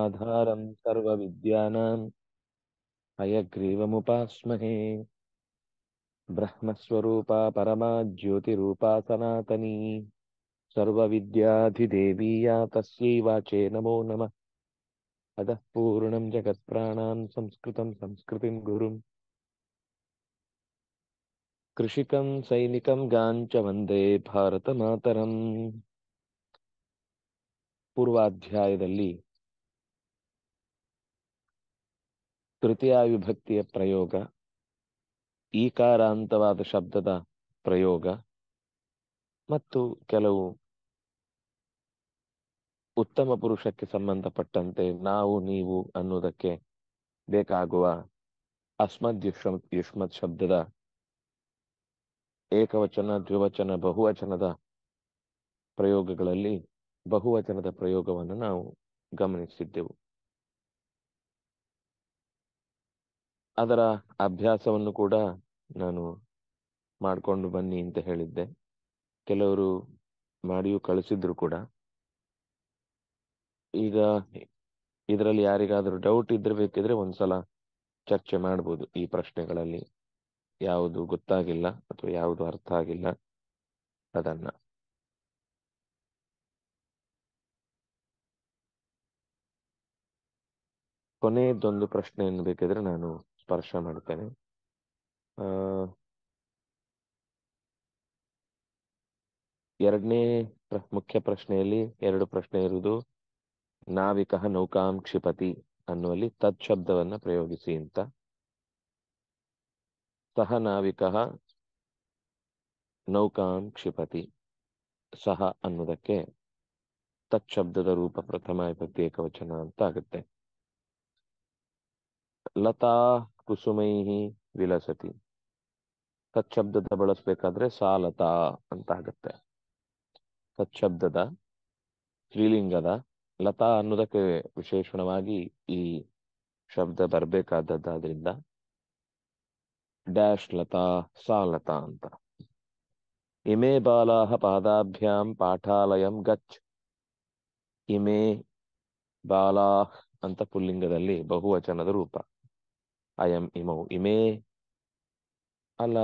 ఆధారం సర్వ విద్యానాం హయగ్రీవముపాస్మహే బ్రహ్మస్వరూప పరమా జ్యోతిరూపా సనాతనీ సర్వ విద్యాధిదేవీయా తస్యై వాచే నమో నమ అధ పూర్ణం జగత్ప్రాణాన్ సంస్కృతం సంస్కృతిం గురుం కృషికం సైనికం గాంచ వందే భారత మాతరం ಪೂರ್ವಾಧ್ಯಾಯದಲ್ಲಿ ತೃತೀಯ ವಿಭಕ್ತಿಯ ಪ್ರಯೋಗ ಈಕಾರಾಂತವಾದ ಶಬ್ದದ ಪ್ರಯೋಗ ಮತ್ತು ಕೆಲವು ಉತ್ತಮ ಪುರುಷಕ್ಕೆ ಸಂಬಂಧಪಟ್ಟಂತೆ ನಾವು ನೀವು ಅನ್ನುವುದಕ್ಕೆ ಬೇಕಾಗುವ ಅಸ್ಮದ್ ಯುಷ್ಮ ಯುಷ್ಮತ್ ಶಬ್ದದ ಏಕವಚನ ದ್ವಿವಚನ ಬಹುವಚನದ ಪ್ರಯೋಗಗಳಲ್ಲಿ ಬಹುವಚನದ ಪ್ರಯೋಗವನ್ನು ನಾವು ಗಮನಿಸಿದ್ದೆವು ಅದರ ಅಭ್ಯಾಸವನ್ನು ಕೂಡ ನಾನು ಮಾಡಿಕೊಂಡು ಬನ್ನಿ ಅಂತ ಹೇಳಿದ್ದೆ ಕೆಲವರು ಮಾಡಿಯೂ ಕಳಿಸಿದ್ರು ಕೂಡ ಈಗ ಇದರಲ್ಲಿ ಯಾರಿಗಾದರೂ ಡೌಟ್ ಇದ್ರೆ ಬೇಕಿದ್ರೆ ಒಂದ್ಸಲ ಚರ್ಚೆ ಮಾಡ್ಬೋದು ಈ ಪ್ರಶ್ನೆಗಳಲ್ಲಿ ಯಾವುದು ಗೊತ್ತಾಗಿಲ್ಲ ಅಥವಾ ಯಾವುದು ಅರ್ಥ ಆಗಿಲ್ಲ ಅದನ್ನ ಕೊನೆಯದೊಂದು ಪ್ರಶ್ನೆಯನ್ನು ಬೇಕಿದ್ರೆ ನಾನು ಸ್ಪರ್ಶ ಮಾಡ್ತೇನೆ ಎರಡನೇ ಮುಖ್ಯ ಪ್ರಶ್ನೆಯಲ್ಲಿ ಎರಡು ಪ್ರಶ್ನೆ ಇರುವುದು ನಾವಿಕ ನೌಕಾಂ ಕ್ಷಿಪತಿ ಅನ್ನುವಲ್ಲಿ ತತ್ ಶಬ್ದವನ್ನ ಪ್ರಯೋಗಿಸಿ ಅಂತ ಸಹ ನಾವಿಕ ನೌಕಾಂ ಕ್ಷಿಪತಿ ಸಹ ಅನ್ನೋದಕ್ಕೆ ತತ್ ಶಬ್ದದ ರೂಪ ಪ್ರಥಮ ಪ್ರತ್ಯೇಕ ಏಕವಚನ ಅಂತ ಆಗುತ್ತೆ ಲತಾ ಕುಸುಮೈಹಿ ವಿಲಸತಿ ಸಚ್ಛಬ್ದದ ಬಳಸ್ಬೇಕಾದ್ರೆ ಸಾಲತ ಅಂತ ಆಗತ್ತೆ ತತ್ಶಬ್ದದ ಸ್ತ್ರೀಲಿಂಗದ ಲತಾ ಅನ್ನೋದಕ್ಕೆ ವಿಶೇಷಣವಾಗಿ ಈ ಶಬ್ದ ಬರ್ಬೇಕಾದದ್ದಾದ್ರಿಂದ ಡ್ಯಾಶ್ ಲತಾ ಸಾಲತಾ ಅಂತ ಇಮೇ ಬಾಲಾಹ ಪಾದಾಭ್ಯಾಂ ಪಾಠಾಲಯಂ ಗಚ್ ಇಮೇ ಬಾಲಾಹ್ ಅಂತ ಪುಲ್ಲಿಂಗದಲ್ಲಿ ಬಹುವಚನದ ರೂಪ ಐ ಅಯಂ ಇಮೌ ಇಮೇ ಅಲ್ಲ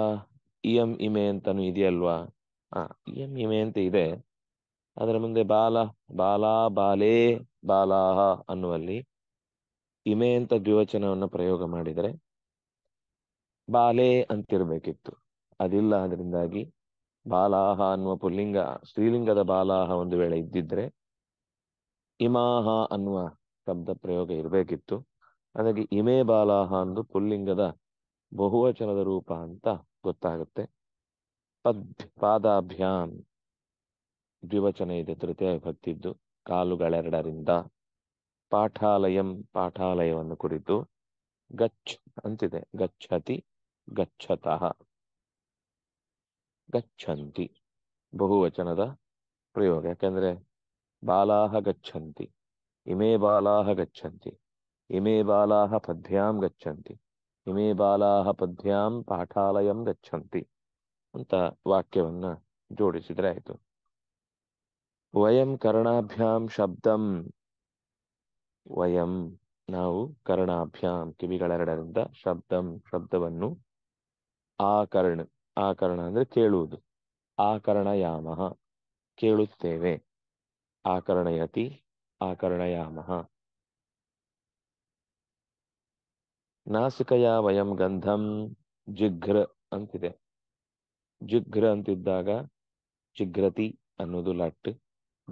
ಇಯಂ ಇಮೆ ಅಂತಾನು ಇದೆಯಲ್ವಾ ಆ ಇಯಂ ಇಮೆ ಅಂತ ಇದೆ ಅದರ ಮುಂದೆ ಬಾಲ ಬಾಲಾ ಬಾಲೇ ಬಾಲಾಹ ಅನ್ನುವಲ್ಲಿ ಇಮೆ ಅಂತ ದ್ವಿವಚನವನ್ನು ಪ್ರಯೋಗ ಮಾಡಿದರೆ ಬಾಲೇ ಅಂತಿರ್ಬೇಕಿತ್ತು ಅದಿಲ್ಲ ಅದರಿಂದಾಗಿ ಬಾಲಾಹ ಅನ್ನುವ ಪುಲ್ಲಿಂಗ ಸ್ತ್ರೀಲಿಂಗದ ಬಾಲಾಹ ಒಂದು ವೇಳೆ ಇದ್ದಿದ್ರೆ ಇಮಾಹ ಅನ್ನುವ ಶಬ್ದ ಪ್ರಯೋಗ ಇರಬೇಕಿತ್ತು ಅದಕ್ಕೆ ಇಮೇ ಬಾಲಾಹ ಅಂದು ಪುಲ್ಲಿಂಗದ ಬಹುವಚನದ ರೂಪ ಅಂತ ಗೊತ್ತಾಗುತ್ತೆ ಪದ್ ಪಾದಾಭ್ಯಾನ್ ದ್ವಿವಚನ ಇದೆ ತೃತೀಯ ಭಕ್ತಿದ್ದು ಕಾಲುಗಳೆರಡರಿಂದ ಪಾಠಾಲಯಂ ಪಾಠಾಲಯವನ್ನು ಕುರಿತು ಗಚ್ ಅಂತಿದೆ ಗಚ್ಚತಿ ಗಚ್ಚತಃ ಗಚ್ಚಂತಿ ಬಹುವಚನದ ಪ್ರಯೋಗ ಯಾಕಂದ್ರೆ ಬಾಲಾಹ ಗಚ್ಚಂತಿ ಇಮೇ ಬಾಲಾಹ ಗಚ್ಚಂತಿ ಇಮೇ ಬಾಲಾಹ ಪದ್ಯಾಂ ಗಚ್ಚಂತಿ ಇಮೆ ಬಾಲಾಹ ಪದ್ಯಾಂ ಪಾಠಾಲಯಂ ಗಚ್ಚಂತಿ ಅಂತ ವಾಕ್ಯವನ್ನ ಜೋಡಿಸಿದ್ರೆ ಆಯ್ತು ವಯಂ ಕರ್ಣಾಭ್ಯಾಂ ಶಬ್ದಂ ವಯಂ ನಾವು ಕರ್ಣಾಭ್ಯಾಂ ಕಿವಿಗಳೆರಡರಿಂದ ಶಬ್ದಂ ಶಬ್ದವನ್ನು ಆಕರ್ಣ ಆಕರಣ ಅಂದ್ರೆ ಕೇಳುವುದು ಆಕರ್ಣಯಾಮಹ ಕೇಳುತ್ತೇವೆ ಆಕರ್ಣಯತಿ ಆಕರ್ಣಯಾಮಃ ನಾಸಿಕಯ ವಯಂ ಗಂಧಂ ಜಿಘ್ರ ಅಂತಿದೆ ಜಿಘ್ರ ಅಂತಿದ್ದಾಗ ಜಿಘ್ರತಿ ಅನ್ನೋದು ಲಟ್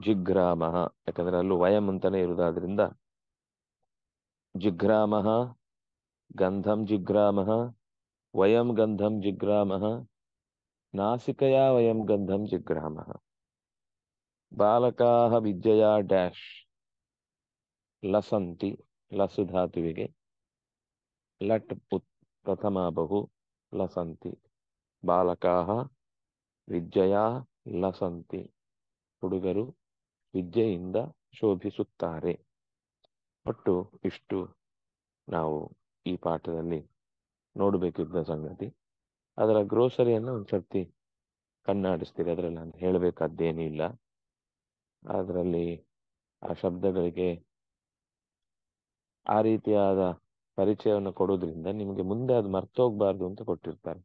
ಜಿಘ್ರಾಮಹ ಯಾಕಂದ್ರೆ ಅಲ್ಲೂ ವಯಂ ಅಂತಾನೆ ಇರುವುದಾದ್ರಿಂದ ಜಿಘ್ರಾಮಹ ಗಂಧಂ ಜಿಘ್ರಾಮಹ ವಯಂ ಗಂಧಂ ಜಿಘ್ರಾಮಹ ನಾಸಿಕೆಯ ವಯಂ ಗಂಧಂ ಜಿಘ್ರಾಮಃ ಬಾಲಕಾಹ ವಿದ್ಯೆಯ ಡ್ಯಾಶ್ ಲಸಂತಿ ಲಸು ಧಾತುವಿಗೆ ಲಟ್ ಪುತ್ ಪ್ರಥಮ ಬಹು ಲಸಂತಿ बालकाः ವಿದ್ಯೆಯ ಲಸಂತಿ ಹುಡುಗರು ವಿದ್ಯೆಯಿಂದ ಶೋಭಿಸುತ್ತಾರೆ ಒಟ್ಟು ಇಷ್ಟು ನಾವು ಈ ಪಾಠದಲ್ಲಿ ನೋಡಬೇಕಿದ್ದ ಸಂಗತಿ ಅದರ ಗ್ರೋಸರಿಯನ್ನು ಒಂದು ಸರ್ತಿ ಕಣ್ಣಾಡಿಸ್ತೀರಿ ಅದರಲ್ಲಿ ನಾನು ಹೇಳಬೇಕಾದ್ದೇನೂ ಇಲ್ಲ ಅದರಲ್ಲಿ ಆ ಶಬ್ದಗಳಿಗೆ ಆ ರೀತಿಯಾದ ಪರಿಚಯವನ್ನು ಕೊಡೋದ್ರಿಂದ ನಿಮಗೆ ಮುಂದೆ ಅದು ಮರ್ತೋಗ್ಬಾರ್ದು ಅಂತ ಕೊಟ್ಟಿರ್ತಾರೆ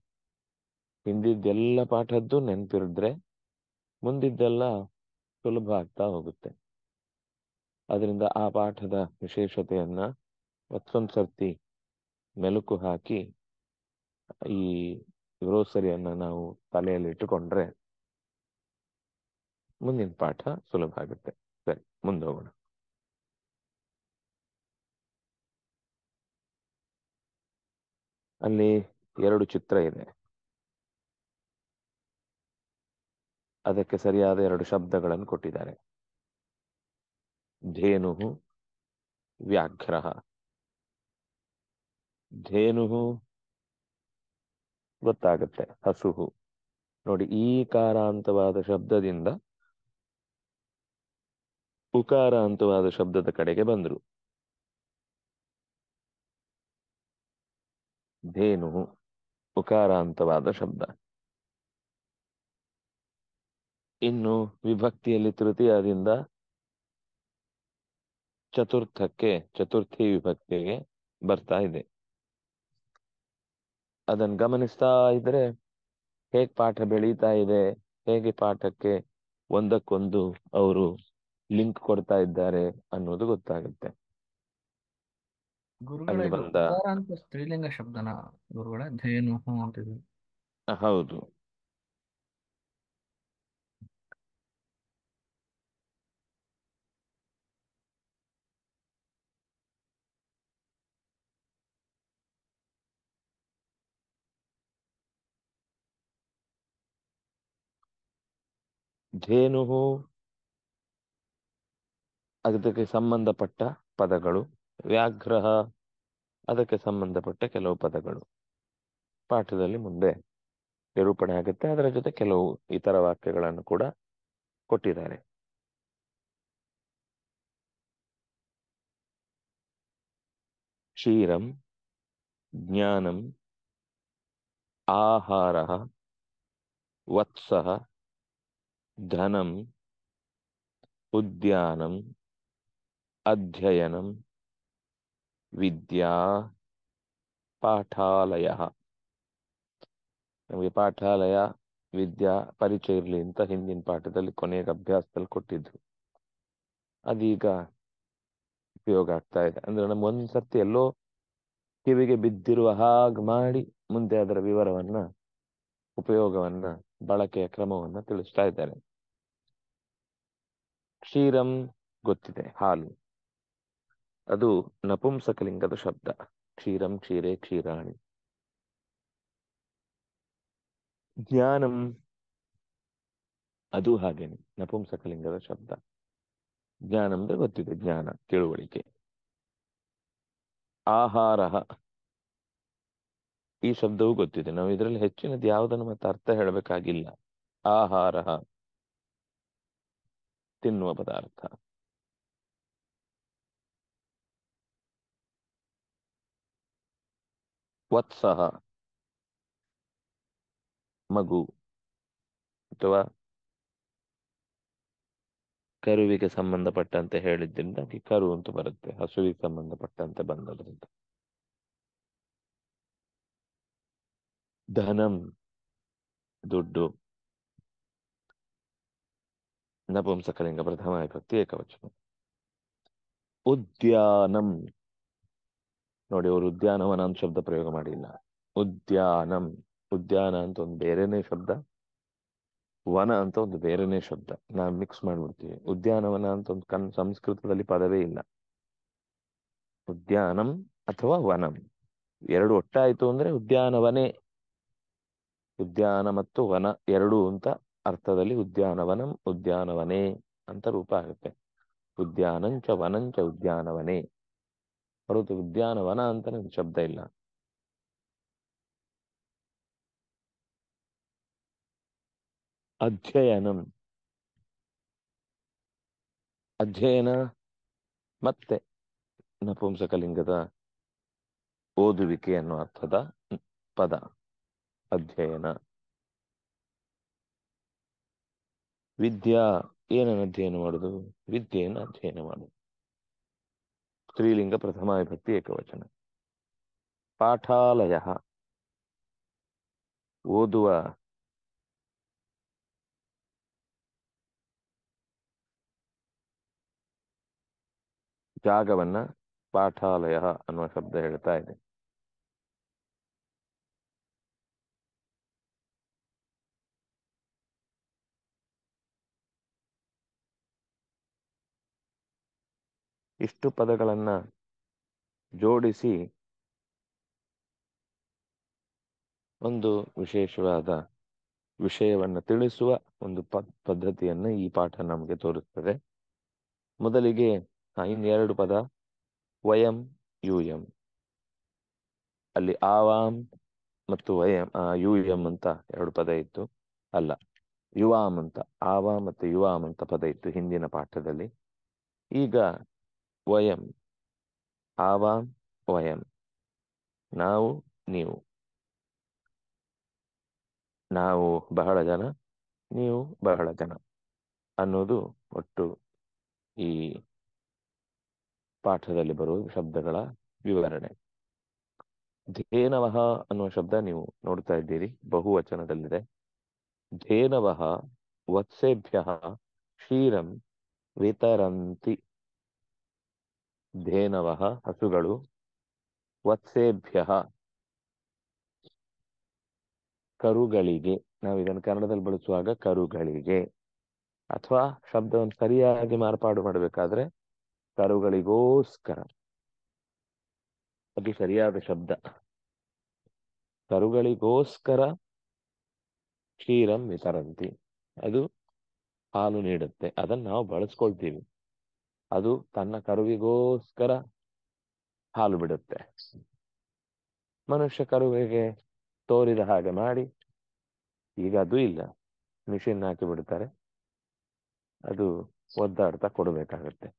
ಹಿಂದಿದ್ದೆಲ್ಲ ಪಾಠದ್ದು ನೆನಪಿರಿದ್ರೆ ಮುಂದಿದ್ದೆಲ್ಲ ಸುಲಭ ಆಗ್ತಾ ಹೋಗುತ್ತೆ ಅದರಿಂದ ಆ ಪಾಠದ ವಿಶೇಷತೆಯನ್ನ ಮತ್ತೊಂದು ಸರ್ತಿ ಮೆಲುಕು ಹಾಕಿ ಈ ಗ್ರೋಸರಿಯನ್ನ ನಾವು ತಲೆಯಲ್ಲಿ ಇಟ್ಟುಕೊಂಡ್ರೆ ಮುಂದಿನ ಪಾಠ ಸುಲಭ ಆಗುತ್ತೆ ಸರಿ ಮುಂದೋಗೋಣ ಅಲ್ಲಿ ಎರಡು ಚಿತ್ರ ಇದೆ ಅದಕ್ಕೆ ಸರಿಯಾದ ಎರಡು ಶಬ್ದಗಳನ್ನು ಕೊಟ್ಟಿದ್ದಾರೆ ಧೇನು ವ್ಯಾಘ್ರ ಧೇನು ಗೊತ್ತಾಗುತ್ತೆ ಹಸುಹು ನೋಡಿ ಈ ಕಾರಾಂತವಾದ ಶಬ್ದದಿಂದ ಉಕಾರಾಂತವಾದ ಶಬ್ದದ ಕಡೆಗೆ ಬಂದ್ರು ಧೇನು ಉಕಾರಾಂತವಾದ ಶಬ್ದ ಇನ್ನು ವಿಭಕ್ತಿಯಲ್ಲಿ ತೃತೀಯದಿಂದ ಚತುರ್ಥಕ್ಕೆ ಚತುರ್ಥಿ ವಿಭಕ್ತಿಗೆ ಬರ್ತಾ ಇದೆ ಅದನ್ನು ಗಮನಿಸ್ತಾ ಇದ್ರೆ ಹೇಗೆ ಪಾಠ ಬೆಳೀತಾ ಇದೆ ಹೇಗೆ ಪಾಠಕ್ಕೆ ಒಂದಕ್ಕೊಂದು ಅವರು ಲಿಂಕ್ ಕೊಡ್ತಾ ಇದ್ದಾರೆ ಅನ್ನೋದು ಗೊತ್ತಾಗುತ್ತೆ ಗುರುಗಳ ಅಲ್ಲಿ ಬಂದ ಸ್ತ್ರೀಲಿಂಗ ಶಬ್ದನ ಗುರುಗಳ ಧೇನು ಅಂತಿದೆ ಹೌದು ಧೇನು ಅದಕ್ಕೆ ಸಂಬಂಧಪಟ್ಟ ಪದಗಳು ವ್ಯಾಘ್ರಹ ಅದಕ್ಕೆ ಸಂಬಂಧಪಟ್ಟ ಕೆಲವು ಪದಗಳು ಪಾಠದಲ್ಲಿ ಮುಂದೆ ನಿರೂಪಣೆ ಆಗುತ್ತೆ ಅದರ ಜೊತೆ ಕೆಲವು ಇತರ ವಾಕ್ಯಗಳನ್ನು ಕೂಡ ಕೊಟ್ಟಿದ್ದಾರೆ ಕ್ಷೀರಂ ಜ್ಞಾನಂ ಆಹಾರ ವತ್ಸ ಧನಂ ಉದ್ಯಾನಂ ಅಧ್ಯಯನಂ ವಿದ್ಯಾ ಪಾಠಾಲಯ ನಮಗೆ ಪಾಠಾಲಯ ವಿದ್ಯಾ ಪರಿಚಯ ಇರಲಿ ಅಂತ ಹಿಂದಿನ ಪಾಠದಲ್ಲಿ ಕೊನೆಗೆ ಅಭ್ಯಾಸದಲ್ಲಿ ಕೊಟ್ಟಿದ್ರು ಅದೀಗ ಉಪಯೋಗ ಆಗ್ತಾ ಇದೆ ಅಂದ್ರೆ ನಮ್ಗೊಂದ್ಸರ್ತಿ ಎಲ್ಲೋ ಕಿವಿಗೆ ಬಿದ್ದಿರುವ ಹಾಗೆ ಮಾಡಿ ಮುಂದೆ ಅದರ ವಿವರವನ್ನ ಉಪಯೋಗವನ್ನ ಬಳಕೆಯ ಕ್ರಮವನ್ನ ತಿಳಿಸ್ತಾ ಇದ್ದಾರೆ ಕ್ಷೀರಂ ಗೊತ್ತಿದೆ ಹಾಲು ಅದು ನಪುಂಸಕಲಿಂಗದ ಶಬ್ದ ಕ್ಷೀರಂ ಕ್ಷೀರೇ ಕ್ಷೀರಾಣಿ ಜ್ಞಾನಂ ಅದು ಹಾಗೇನೆ ನಪುಂಸಕಲಿಂಗದ ಶಬ್ದ ಜ್ಞಾನ ಅಂದ್ರೆ ಗೊತ್ತಿದೆ ಜ್ಞಾನ ತಿಳುವಳಿಕೆ ಆಹಾರ ಈ ಶಬ್ದವೂ ಗೊತ್ತಿದೆ ನಾವು ಇದರಲ್ಲಿ ಹೆಚ್ಚಿನದು ಯಾವುದನ್ನು ಮತ್ತೆ ಅರ್ಥ ಹೇಳಬೇಕಾಗಿಲ್ಲ ಆಹಾರ ತಿನ್ನುವ ಪದಾರ್ಥ ವತ್ಸಹ ಮಗು ಅಥವಾ ಕರುವಿಗೆ ಸಂಬಂಧಪಟ್ಟಂತೆ ಹೇಳಿದ್ರಿಂದ ಈ ಕರು ಅಂತ ಬರುತ್ತೆ ಹಸುವಿಗೆ ಸಂಬಂಧಪಟ್ಟಂತೆ ಬಂದದ್ರಿಂದ ಧನಂ ದುಡ್ಡು ನಪುಂಸಕಲಿಂಗ ಪ್ರಥಮ ವಿಭಕ್ತಿ ಏಕವಚನ ಉದ್ಯಾನಂ ನೋಡಿ ಅವರು ಉದ್ಯಾನವನ ಅಂತ ಶಬ್ದ ಪ್ರಯೋಗ ಮಾಡಿಲ್ಲ ಉದ್ಯಾನಂ ಉದ್ಯಾನ ಅಂತ ಒಂದು ಬೇರೆನೇ ಶಬ್ದ ವನ ಅಂತ ಒಂದು ಬೇರೆನೇ ಶಬ್ದ ನಾವು ಮಿಕ್ಸ್ ಮಾಡಿಬಿಡ್ತೀವಿ ಉದ್ಯಾನವನ ಅಂತ ಒಂದು ಕನ್ ಸಂಸ್ಕೃತದಲ್ಲಿ ಪದವೇ ಇಲ್ಲ ಉದ್ಯಾನಂ ಅಥವಾ ವನಂ ಎರಡು ಒಟ್ಟಾಯ್ತು ಅಂದ್ರೆ ಉದ್ಯಾನವನೇ ಉದ್ಯಾನ ಮತ್ತು ವನ ಎರಡು ಅಂತ ಅರ್ಥದಲ್ಲಿ ಉದ್ಯಾನವನಂ ಉದ್ಯಾನವನೇ ಅಂತ ರೂಪ ಆಗುತ್ತೆ ಉದ್ಯಾನಂಚ ವನಂಚ ಉದ್ಯಾನವನೇ ಹೊರತು ಉದ್ಯಾನವನ ಅಂತ ಒಂದು ಶಬ್ದ ಇಲ್ಲ ಅಧ್ಯಯನ ಅಧ್ಯಯನ ಮತ್ತೆ ನಪುಂಸಕಲಿಂಗದ ಓದುವಿಕೆ ಅನ್ನೋ ಅರ್ಥದ ಪದ ಅಧ್ಯಯನ ವಿದ್ಯಾ ಏನನ್ನು ಅಧ್ಯಯನ ಮಾಡುದು ವಿದ್ಯೆಯನ್ನು ಅಧ್ಯಯನ ಮಾಡುದು ಸ್ತ್ರೀಲಿಂಗ ವಿಭಕ್ತಿ ಏಕವಚನ ಪಾಠಾಲಯ ಓದುವ ಜಾಗವನ್ನ ಪಾಠಾಲಯ ಅನ್ನುವ ಶಬ್ದ ಹೇಳ್ತಾ ಇದೆ ಇಷ್ಟು ಪದಗಳನ್ನು ಜೋಡಿಸಿ ಒಂದು ವಿಶೇಷವಾದ ವಿಷಯವನ್ನು ತಿಳಿಸುವ ಒಂದು ಪದ್ಧತಿಯನ್ನು ಈ ಪಾಠ ನಮಗೆ ತೋರಿಸ್ತದೆ ಮೊದಲಿಗೆ ಇನ್ನೆರಡು ಪದ ವಯಂ ಯುಎಂ ಅಲ್ಲಿ ಆವಾಂ ಮತ್ತು ವಯಂ ಯು ಎಂ ಅಂತ ಎರಡು ಪದ ಇತ್ತು ಅಲ್ಲ ಯುವಾಮ್ ಅಂತ ಆವಾಮ್ ಮತ್ತು ಯುವಾಮ್ ಅಂತ ಪದ ಇತ್ತು ಹಿಂದಿನ ಪಾಠದಲ್ಲಿ ಈಗ ವಯಂ ಆವಾಂ ವಯಂ ನಾವು ನೀವು ನಾವು ಬಹಳ ಜನ ನೀವು ಬಹಳ ಜನ ಅನ್ನೋದು ಒಟ್ಟು ಈ ಪಾಠದಲ್ಲಿ ಬರುವ ಶಬ್ದಗಳ ವಿವರಣೆ ಧೇನವಹ ಅನ್ನುವ ಶಬ್ದ ನೀವು ನೋಡ್ತಾ ಇದ್ದೀರಿ ಬಹುವಚನದಲ್ಲಿದೆ ಧೇನವಹ ವತ್ಸೇಭ್ಯ ಕ್ಷೀರಂ ವಿತರಂತಿ ಧೇನವ ಹಸುಗಳು ವತ್ಸೇಭ್ಯ ಕರುಗಳಿಗೆ ನಾವು ಇದನ್ನು ಕನ್ನಡದಲ್ಲಿ ಬಳಸುವಾಗ ಕರುಗಳಿಗೆ ಅಥವಾ ಶಬ್ದವನ್ನು ಸರಿಯಾಗಿ ಮಾರ್ಪಾಡು ಮಾಡಬೇಕಾದ್ರೆ ಕರುಗಳಿಗೋಸ್ಕರ ಅದು ಸರಿಯಾದ ಶಬ್ದ ಕರುಗಳಿಗೋಸ್ಕರ ಕ್ಷೀರಂ ವಿತರಂತಿ ಅದು ಹಾಲು ನೀಡುತ್ತೆ ಅದನ್ನ ನಾವು ಬಳಸ್ಕೊಳ್ತೀವಿ ಅದು ತನ್ನ ಕರುವಿಗೋಸ್ಕರ ಹಾಲು ಬಿಡುತ್ತೆ ಮನುಷ್ಯ ಕರುವಿಗೆ ತೋರಿದ ಹಾಗೆ ಮಾಡಿ ಈಗ ಅದು ಇಲ್ಲ ಮಿಷಿನ್ ಹಾಕಿ ಬಿಡ್ತಾರೆ ಅದು ಒದ್ದಾಡ್ತಾ ಕೊಡಬೇಕಾಗತ್ತೆ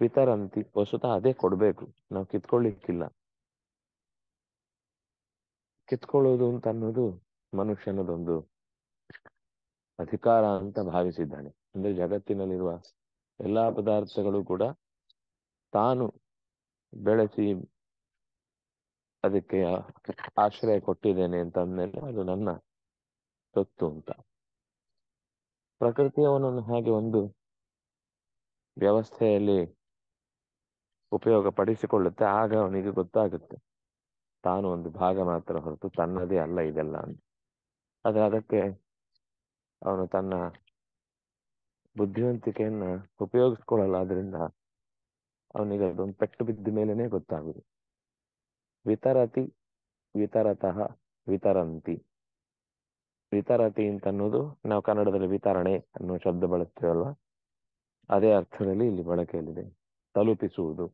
ಪಿತರಂತಿ ವಸುತ ಅದೇ ಕೊಡಬೇಕು ನಾವು ಕಿತ್ಕೊಳ್ಳಿಕ್ಕಿಲ್ಲ ಕಿತ್ಕೊಳ್ಳೋದು ಅಂತ ಅನ್ನೋದು ಮನುಷ್ಯನದೊಂದು ಅಧಿಕಾರ ಅಂತ ಭಾವಿಸಿದ್ದಾನೆ ಅಂದ್ರೆ ಜಗತ್ತಿನಲ್ಲಿರುವ ಎಲ್ಲಾ ಪದಾರ್ಥಗಳು ಕೂಡ ತಾನು ಬೆಳೆಸಿ ಅದಕ್ಕೆ ಆಶ್ರಯ ಕೊಟ್ಟಿದ್ದೇನೆ ಅಂತ ಅಂದ್ಮೇಲೆ ಅದು ನನ್ನ ಸೊತ್ತು ಅಂತ ಪ್ರಕೃತಿ ಹಾಗೆ ಒಂದು ವ್ಯವಸ್ಥೆಯಲ್ಲಿ ಉಪಯೋಗ ಪಡಿಸಿಕೊಳ್ಳುತ್ತೆ ಆಗ ಅವನಿಗೆ ಗೊತ್ತಾಗುತ್ತೆ ತಾನು ಒಂದು ಭಾಗ ಮಾತ್ರ ಹೊರತು ತನ್ನದೇ ಅಲ್ಲ ಇದೆಲ್ಲ ಅಂತ ಆದರೆ ಅದಕ್ಕೆ ಅವನು ತನ್ನ ಬುದ್ಧಿವಂತಿಕೆಯನ್ನ ಉಪಯೋಗಿಸ್ಕೊಳ್ಳಲ್ಲ ಆದ್ರಿಂದ ಅವನಿಗೆ ಅದೊಂದು ಪೆಟ್ಟು ಬಿದ್ದ ಮೇಲೇನೆ ಗೊತ್ತಾಗುದು ವಿತರತಿ ವಿತರತಃ ವಿತರಂತಿ ವಿತರತಿ ಅಂತ ಅನ್ನೋದು ನಾವು ಕನ್ನಡದಲ್ಲಿ ವಿತರಣೆ ಅನ್ನೋ ಶಬ್ದ ಬಳಸ್ತೇವಲ್ಲ ಅದೇ ಅರ್ಥದಲ್ಲಿ ಇಲ್ಲಿ ಬಳಕೆಯಲ್ಲಿದೆ ತಲುಪಿಸುವುದು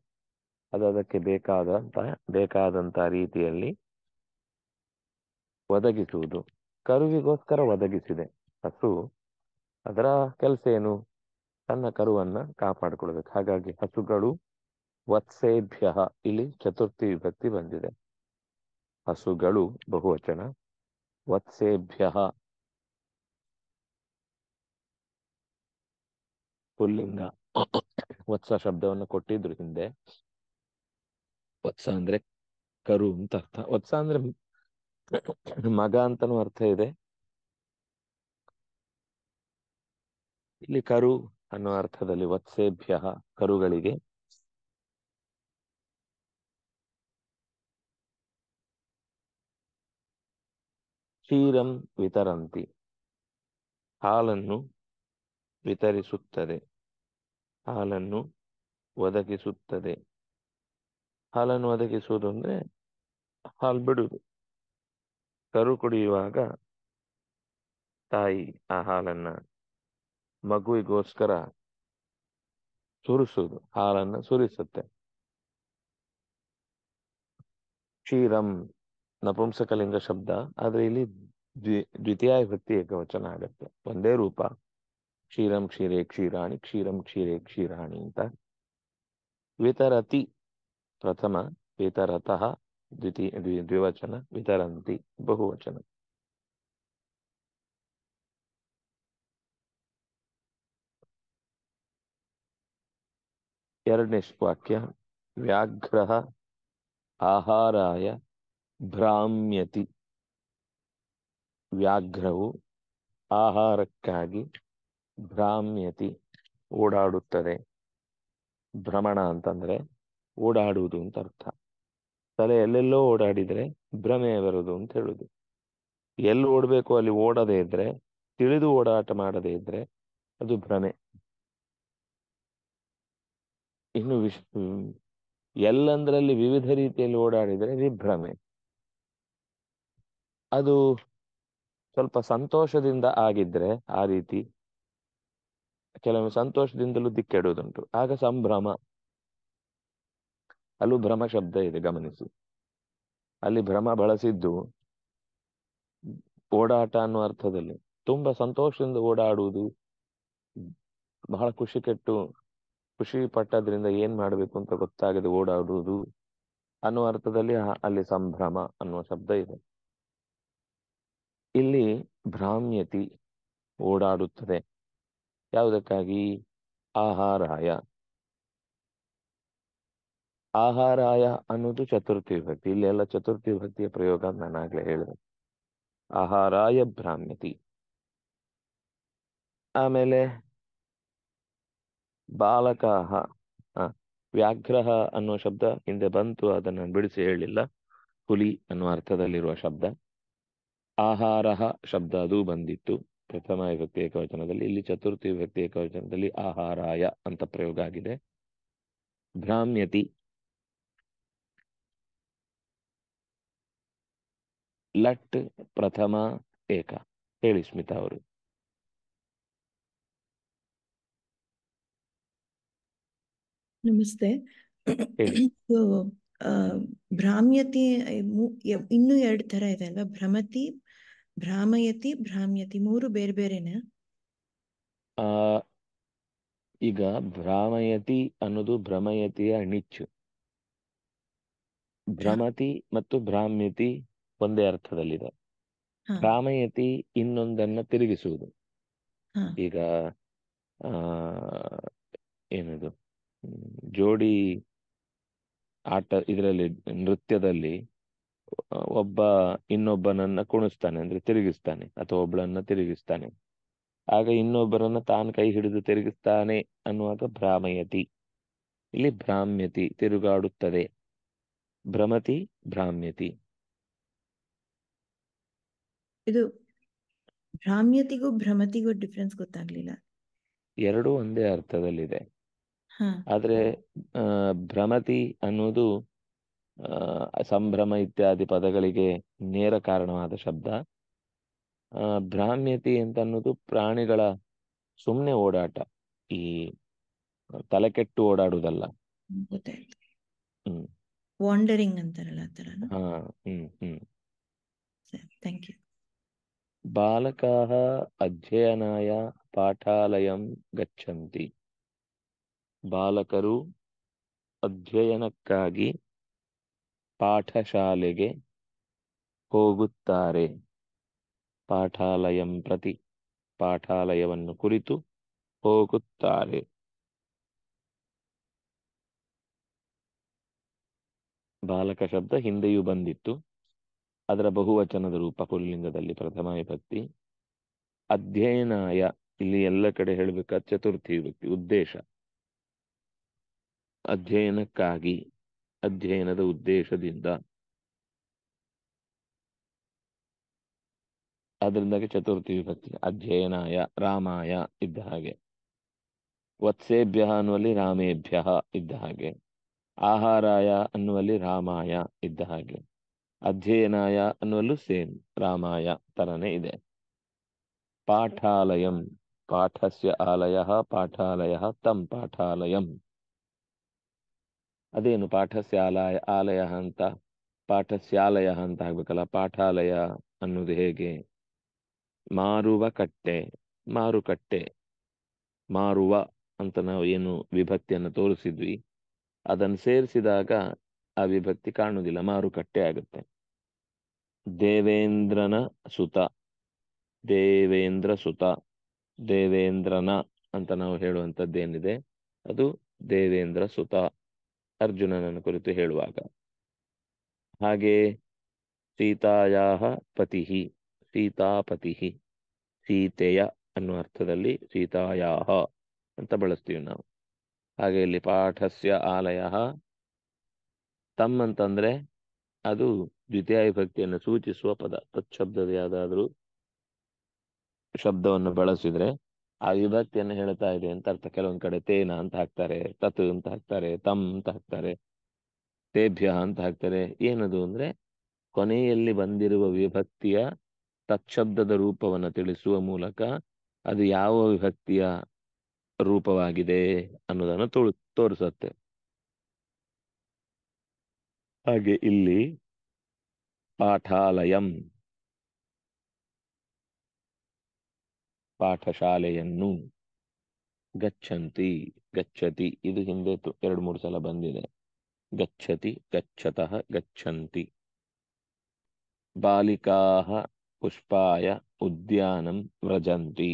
ಅದು ಅದಕ್ಕೆ ಬೇಕಾದಂತ ಬೇಕಾದಂತ ರೀತಿಯಲ್ಲಿ ಒದಗಿಸುವುದು ಕರುವಿಗೋಸ್ಕರ ಒದಗಿಸಿದೆ ಹಸು ಅದರ ಕೆಲಸ ಏನು ತನ್ನ ಕರುವನ್ನ ಕಾಪಾಡಿಕೊಳ್ಬೇಕು ಹಾಗಾಗಿ ಹಸುಗಳು ವತ್ಸೇಭ್ಯ ಇಲ್ಲಿ ಚತುರ್ಥಿ ವಿಭಕ್ತಿ ಬಂದಿದೆ ಹಸುಗಳು ಬಹುವಚನ ವತ್ಸೇಭ್ಯ ಪುಲ್ಲಿಂಗ ವತ್ಸ ಶಬ್ದವನ್ನು ಕೊಟ್ಟಿದ್ರು ಹಿಂದೆ ವತ್ಸ ಅಂದ್ರೆ ಕರು ಅಂತ ಅರ್ಥ ವತ್ಸ ಅಂದ್ರೆ ಮಗ ಅಂತನೂ ಅರ್ಥ ಇದೆ ಇಲ್ಲಿ ಕರು ಅನ್ನೋ ಅರ್ಥದಲ್ಲಿ ವತ್ಸೇಭ್ಯ ಕರುಗಳಿಗೆ ಕ್ಷೀರಂ ವಿತರಂತಿ ಹಾಲನ್ನು ವಿತರಿಸುತ್ತದೆ ಹಾಲನ್ನು ಒದಗಿಸುತ್ತದೆ ಹಾಲನ್ನು ಒದಗಿಸುವುದು ಅಂದ್ರೆ ಹಾಲು ಬಿಡುವುದು ಕರು ಕುಡಿಯುವಾಗ ತಾಯಿ ಆ ಹಾಲನ್ನ ಮಗುವಿಗೋಸ್ಕರ ಸುರಿಸುವುದು ಹಾಲನ್ನು ಸುರಿಸುತ್ತೆ ಕ್ಷೀರಂ ನಪುಂಸಕಲಿಂಗ ಶಬ್ದ ಆದ್ರೆ ಇಲ್ಲಿ ದ್ವಿತೀಯ ವೃತ್ತಿ ಏಕವಚನ ಆಗತ್ತೆ ಒಂದೇ ರೂಪ ಕ್ಷೀರಂ ಕ್ಷೀರೇ ಕ್ಷೀರಾಣಿ ಕ್ಷೀರಂ ಕ್ಷೀರೇ ಕ್ಷೀರಾಣಿ ಅಂತ ವಿತರತಿ ಪ್ರಥಮ ವಿತರತಃ ದ್ವಿತೀಯ ದ್ವಿವಚನ ವಿತರಂತಿ ಬಹುವಚನ ಎರಡನೇ ವಾಕ್ಯ ವ್ಯಾಘ್ರ ಆಹಾರಾಯ ಭ್ರಾಮ್ಯತಿ ವ್ಯಾಘ್ರವು ಆಹಾರಕ್ಕಾಗಿ ಭ್ರಾಮ್ಯತಿ ಓಡಾಡುತ್ತದೆ ಭ್ರಮಣ ಅಂತಂದ್ರೆ ಓಡಾಡುವುದು ಅಂತ ಅರ್ಥ ತಲೆ ಎಲ್ಲೆಲ್ಲೋ ಓಡಾಡಿದರೆ ಭ್ರಮೆ ಬರೋದು ಅಂತ ಹೇಳುದು ಎಲ್ಲಿ ಓಡಬೇಕು ಅಲ್ಲಿ ಓಡದೇ ಇದ್ರೆ ತಿಳಿದು ಓಡಾಟ ಮಾಡದೇ ಇದ್ರೆ ಅದು ಭ್ರಮೆ ಇನ್ನು ವಿಶ್ ಎಲ್ಲಂದ್ರಲ್ಲಿ ವಿವಿಧ ರೀತಿಯಲ್ಲಿ ಓಡಾಡಿದರೆ ವಿಭ್ರಮೆ ಅದು ಸ್ವಲ್ಪ ಸಂತೋಷದಿಂದ ಆಗಿದ್ರೆ ಆ ರೀತಿ ಕೆಲವೊಮ್ಮೆ ಸಂತೋಷದಿಂದಲೂ ದಿಕ್ಕೆಡುವುದುಂಟು ಆಗ ಸಂಭ್ರಮ ಅಲ್ಲೂ ಭ್ರಮ ಶಬ್ದ ಇದೆ ಗಮನಿಸಿ ಅಲ್ಲಿ ಭ್ರಮ ಬಳಸಿದ್ದು ಓಡಾಟ ಅನ್ನುವ ಅರ್ಥದಲ್ಲಿ ತುಂಬಾ ಸಂತೋಷದಿಂದ ಓಡಾಡುವುದು ಬಹಳ ಖುಷಿ ಕೆಟ್ಟು ಖುಷಿ ಪಟ್ಟದ್ರಿಂದ ಏನ್ ಮಾಡಬೇಕು ಅಂತ ಗೊತ್ತಾಗದೆ ಓಡಾಡುವುದು ಅನ್ನೋ ಅರ್ಥದಲ್ಲಿ ಅಲ್ಲಿ ಸಂಭ್ರಮ ಅನ್ನುವ ಶಬ್ದ ಇದೆ ಇಲ್ಲಿ ಭ್ರಾಮ್ಯತಿ ಓಡಾಡುತ್ತದೆ ಯಾವುದಕ್ಕಾಗಿ ಆಹಾರಾಯ ಆಹಾರಾಯ ಅನ್ನೋದು ಚತುರ್ಥಿ ವಿಭಕ್ತಿ ಇಲ್ಲೆಲ್ಲ ಚತುರ್ಥಿ ವಿಭಕ್ತಿಯ ಪ್ರಯೋಗ ನಾನು ಆಗ್ಲೇ ಹೇಳಿದೆ ಆಹಾರಾಯ ಭ್ರಾಮ್ಯತಿ ಆಮೇಲೆ ಬಾಲಕಾಹ ವ್ಯಾಘ್ರಹ ಅನ್ನೋ ಶಬ್ದ ಹಿಂದೆ ಬಂತು ಅದನ್ನು ಬಿಡಿಸಿ ಹೇಳಿಲ್ಲ ಹುಲಿ ಅನ್ನುವ ಅರ್ಥದಲ್ಲಿರುವ ಶಬ್ದ ಆಹಾರಹ ಶಬ್ದ ಅದು ಬಂದಿತ್ತು ಪ್ರಥಮ ವ್ಯಕ್ತಿ ಏಕವಚನದಲ್ಲಿ ಇಲ್ಲಿ ಚತುರ್ಥಿ ವ್ಯಕ್ತಿ ಏಕವಚನದಲ್ಲಿ ಆಹಾರಾಯ ಅಂತ ಪ್ರಯೋಗ ಆಗಿದೆ ಭ್ರಾಮ್ಯತಿ ಲಟ್ ಪ್ರಥಮ ಏಕ ಹೇಳಿ ಸ್ಮಿತಾ ಅವರು ನಮಸ್ತೆ ಭ್ರಾಮ್ಯತಿ ಇನ್ನೂ ಎರಡು ತರ ಇದೆ ಅಲ್ವಾ ಭ್ರಮತಿ ಭ್ರಾಮಯತಿ ಭ್ರಾಮ್ಯತಿ ಮೂರು ಬೇರೆ ಬೇರೆನ ಈಗ ಭ್ರಾಮಯತಿ ಅನ್ನೋದು ಭ್ರಮಯತಿಯ ಅಣಿಚ್ಚು ಭ್ರಮತಿ ಮತ್ತು ಭ್ರಾಮ್ಯತಿ ಒಂದೇ ಅರ್ಥದಲ್ಲಿದೆ ಭ್ರಾಮಯತಿ ಇನ್ನೊಂದನ್ನ ತಿರುಗಿಸುವುದು ಈಗ ಏನದು ಜೋಡಿ ಆಟ ಇದರಲ್ಲಿ ನೃತ್ಯದಲ್ಲಿ ಒಬ್ಬ ಇನ್ನೊಬ್ಬನನ್ನ ಕುಣಿಸ್ತಾನೆ ಅಂದ್ರೆ ತಿರುಗಿಸ್ತಾನೆ ಅಥವಾ ಒಬ್ಬಳನ್ನ ತಿರುಗಿಸ್ತಾನೆ ಆಗ ಇನ್ನೊಬ್ಬರನ್ನ ತಾನು ಕೈ ಹಿಡಿದು ತಿರುಗಿಸ್ತಾನೆ ಅನ್ನುವಾಗ ಭ್ರಾಮಯತಿ ಇಲ್ಲಿ ಭ್ರಾಮ್ಯತಿ ತಿರುಗಾಡುತ್ತದೆ ಭ್ರಮತಿ ಭ್ರಾಮ್ಯತಿ ಇದು ಭ್ರಾಮ್ಯತಿಗೂ ಭ್ರಮತಿಗೂ ಡಿಫ್ರೆನ್ಸ್ ಗೊತ್ತಾಗ್ಲಿಲ್ಲ ಎರಡು ಒಂದೇ ಅರ್ಥದಲ್ಲಿದೆ ಆದ್ರೆ ಭ್ರಮತಿ ಅನ್ನೋದು ಸಂಭ್ರಮ ಇತ್ಯಾದಿ ಪದಗಳಿಗೆ ನೇರ ಕಾರಣವಾದ ಶಬ್ದ ಭ್ರಾಮ್ಯತಿ ಅಂತ ಅನ್ನೋದು ಪ್ರಾಣಿಗಳ ಸುಮ್ಮನೆ ಓಡಾಟ ಈ ತಲೆಕೆಟ್ಟು ಓಡಾಡುವುದಲ್ಲ ಹ್ಮ್ ವಾಂಡರಿಂಗ್ ಅಂತಾರಲ್ಲ ಥ್ಯಾಂಕ್ ಯು ಬಾಲಕಾಹ ಅಧ್ಯಯನಾಯ ಪಾಠಾಲಯಂ ಗಚ್ಚಂತಿ ಬಾಲಕರು ಅಧ್ಯಯನಕ್ಕಾಗಿ ಪಾಠಶಾಲೆಗೆ ಹೋಗುತ್ತಾರೆ ಪಾಠಾಲಯಂ ಪ್ರತಿ ಪಾಠಾಲಯವನ್ನು ಕುರಿತು ಹೋಗುತ್ತಾರೆ ಬಾಲಕ ಶಬ್ದ ಹಿಂದೆಯೂ ಬಂದಿತ್ತು ಅದರ ಬಹುವಚನದ ರೂಪ ಪುಲ್ಲಿಂಗದಲ್ಲಿ ಪ್ರಥಮ ವಿಭಕ್ತಿ ಅಧ್ಯಯನಾಯ ಇಲ್ಲಿ ಎಲ್ಲ ಕಡೆ ಹೇಳಬೇಕಾದ ಚತುರ್ಥಿ ವಿಭಕ್ತಿ ಉದ್ದೇಶ ಅಧ್ಯಯನಕ್ಕಾಗಿ ಅಧ್ಯಯನದ ಉದ್ದೇಶದಿಂದ ಅದರಿಂದಾಗಿ ಚತುರ್ಥಿ ವಿಭಕ್ತಿ ಅಧ್ಯಯನಾಯ ರಾಮಾಯ ಇದ್ದ ಹಾಗೆ ವತ್ಸೇಭ್ಯ ಅನ್ನುವಲ್ಲಿ ರಾಮೇಭ್ಯ ಇದ್ದ ಹಾಗೆ ಆಹಾರಾಯ ಅನ್ನುವಲ್ಲಿ ರಾಮಾಯ ಇದ್ದ ಹಾಗೆ ಅಧ್ಯಯನಾಯ ಅನ್ನುವಲ್ಲೂ ಸೇಮ್ ರಾಮಾಯ ತರನೇ ಇದೆ ಪಾಠಾಲಯಂ ಪಾಠಸ್ಯ ಆಲಯ ಪಾಠಾಲಯ ತಂ ಪಾಠಾಲಯಂ ಅದೇನು ಪಾಠಸ್ಯಾಲಯ ಆಲಯ ಅಂತ ಪಾಠಸ್ಯಾಲಯ ಅಂತ ಆಗ್ಬೇಕಲ್ಲ ಪಾಠಾಲಯ ಅನ್ನೋದು ಹೇಗೆ ಮಾರುವ ಕಟ್ಟೆ ಮಾರುಕಟ್ಟೆ ಮಾರುವ ಅಂತ ನಾವು ಏನು ವಿಭಕ್ತಿಯನ್ನು ತೋರಿಸಿದ್ವಿ ಅದನ್ನು ಸೇರಿಸಿದಾಗ ಆ ವಿಭಕ್ತಿ ಕಾಣುವುದಿಲ್ಲ ಮಾರುಕಟ್ಟೆ ಆಗುತ್ತೆ ದೇವೇಂದ್ರನ ಸುತ ದೇವೇಂದ್ರ ಸುತ ದೇವೇಂದ್ರನ ಅಂತ ನಾವು ಹೇಳುವಂಥದ್ದೇನಿದೆ ಅದು ದೇವೇಂದ್ರ ಸುತ ಅರ್ಜುನನನ್ನು ಕುರಿತು ಹೇಳುವಾಗ ಹಾಗೆ ಸೀತಾಯಾ ಪತಿ ಸೀತಾಪತಿ ಸೀತೆಯ ಅನ್ನುವ ಅರ್ಥದಲ್ಲಿ ಸೀತಾಯಾಹ ಅಂತ ಬಳಸ್ತೀವಿ ನಾವು ಹಾಗೆ ಇಲ್ಲಿ ಪಾಠಸ್ಯ ಆಲಯ ತಮ್ಮಂತಂದ್ರೆ ಅದು ದ್ವಿತೀಯ ವಿಭಕ್ತಿಯನ್ನು ಸೂಚಿಸುವ ಪದ ಶಬ್ದದ ಯಾವುದಾದ್ರೂ ಶಬ್ದವನ್ನು ಬಳಸಿದ್ರೆ ಆ ವಿಭಕ್ತಿಯನ್ನು ಹೇಳ್ತಾ ಇದೆ ಅಂತ ಅರ್ಥ ಕೆಲವೊಂದ್ ಕಡೆ ತೇನ ಅಂತ ಹಾಕ್ತಾರೆ ತತ್ ಅಂತ ಹಾಕ್ತಾರೆ ತಮ್ ಅಂತ ಹಾಕ್ತಾರೆ ತೇಭ್ಯ ಅಂತ ಹಾಕ್ತಾರೆ ಏನದು ಅಂದ್ರೆ ಕೊನೆಯಲ್ಲಿ ಬಂದಿರುವ ವಿಭಕ್ತಿಯ ತತ್ಶಬ್ದದ ರೂಪವನ್ನು ತಿಳಿಸುವ ಮೂಲಕ ಅದು ಯಾವ ವಿಭಕ್ತಿಯ ರೂಪವಾಗಿದೆ ಅನ್ನೋದನ್ನು ತೋ ತೋರಿಸುತ್ತೆ ಹಾಗೆ ಇಲ್ಲಿ ಪಾಠಾಲಯಂ ಪಾಠಶಾಲೆಯನ್ನು ಗಚ್ಚಂತಿ ಗಚ್ಚತಿ ಇದು ಹಿಂದೆ ಎರಡು ಮೂರು ಸಲ ಬಂದಿದೆ ಗಚ್ಚತಿ ಗಚ್ಚತಃ ಗಚ್ಚಂತಿ ಬಾಲಿಕಾ ಪುಷ್ಪಾಯ ಉದ್ಯಾನಂ ವ್ರಜಂತಿ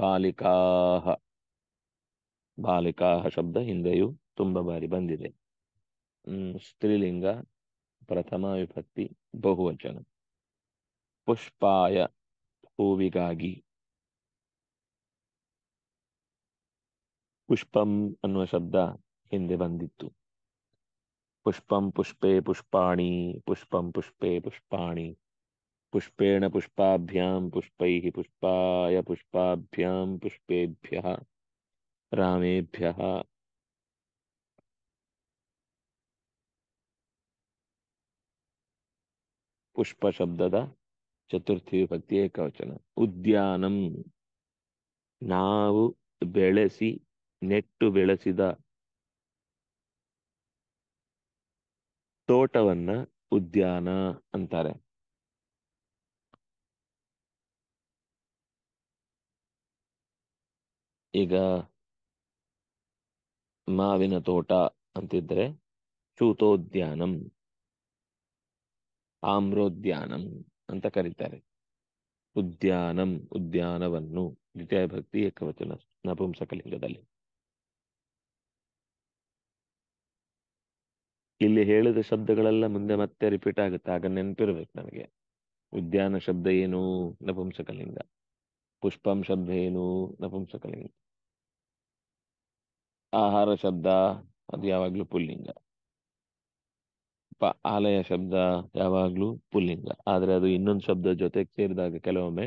ಬಾಲಿಕಾ ಬಾಲಿಕಾ ಶಬ್ದ ಹಿಂದೆಯೂ ತುಂಬ ಬಾರಿ ಬಂದಿದೆ ಸ್ತ್ರೀಲಿಂಗ ಪ್ರಥಮ ವಿಭಕ್ತಿ ಬಹುವಚನ ಪುಷ್ಪಾಯ ಹೂವಿಗಾಗಿ पुष्पम शब्द हिंदे बंदित्तु पुष्पम पुष्पे पुष्पाणी पुष्पम पुष्पे पुष्पाणी पुष्पेण पुष्पाभ्याम पुष्पैः पुष्पाय पुष्पाभ्याम पुष्पेभ्यः रामेभ्यः पुष्प शब्दद चतुर्थी विभक्ति एकवचन उद्यानम ನಾವು ಬೆಳೆಸಿ ನೆಟ್ಟು ಬೆಳೆಸಿದ ತೋಟವನ್ನ ಉದ್ಯಾನ ಅಂತಾರೆ ಈಗ ಮಾವಿನ ತೋಟ ಅಂತಿದ್ರೆ ಚೂತೋದ್ಯಾನಂ ಆಮ್ರೋದ್ಯಾನಂ ಅಂತ ಕರೀತಾರೆ ಉದ್ಯಾನಂ ಉದ್ಯಾನವನ್ನು ದ್ವಿತೀಯ ಭಕ್ತಿ ಏಕವಚನ ನಪುಂಸಕಲಿಂಗದಲ್ಲಿ ಇಲ್ಲಿ ಹೇಳಿದ ಶಬ್ದಗಳೆಲ್ಲ ಮುಂದೆ ಮತ್ತೆ ರಿಪೀಟ್ ಆಗುತ್ತೆ ಆಗ ನೆನಪಿರ್ಬೇಕು ನನಗೆ ಉದ್ಯಾನ ಶಬ್ದ ಏನು ನಪುಂಸಕಲಿಂಗ ಪುಷ್ಪಂ ಶಬ್ದ ಏನು ನಪುಂಸಕಲಿಂಗ ಆಹಾರ ಶಬ್ದ ಅದು ಯಾವಾಗ್ಲೂ ಪುಲ್ಲಿಂಗ ಆಲಯ ಶಬ್ದ ಯಾವಾಗ್ಲೂ ಪುಲ್ಲಿಂಗ ಆದ್ರೆ ಅದು ಇನ್ನೊಂದು ಶಬ್ದ ಜೊತೆಗೆ ಸೇರಿದಾಗ ಕೆಲವೊಮ್ಮೆ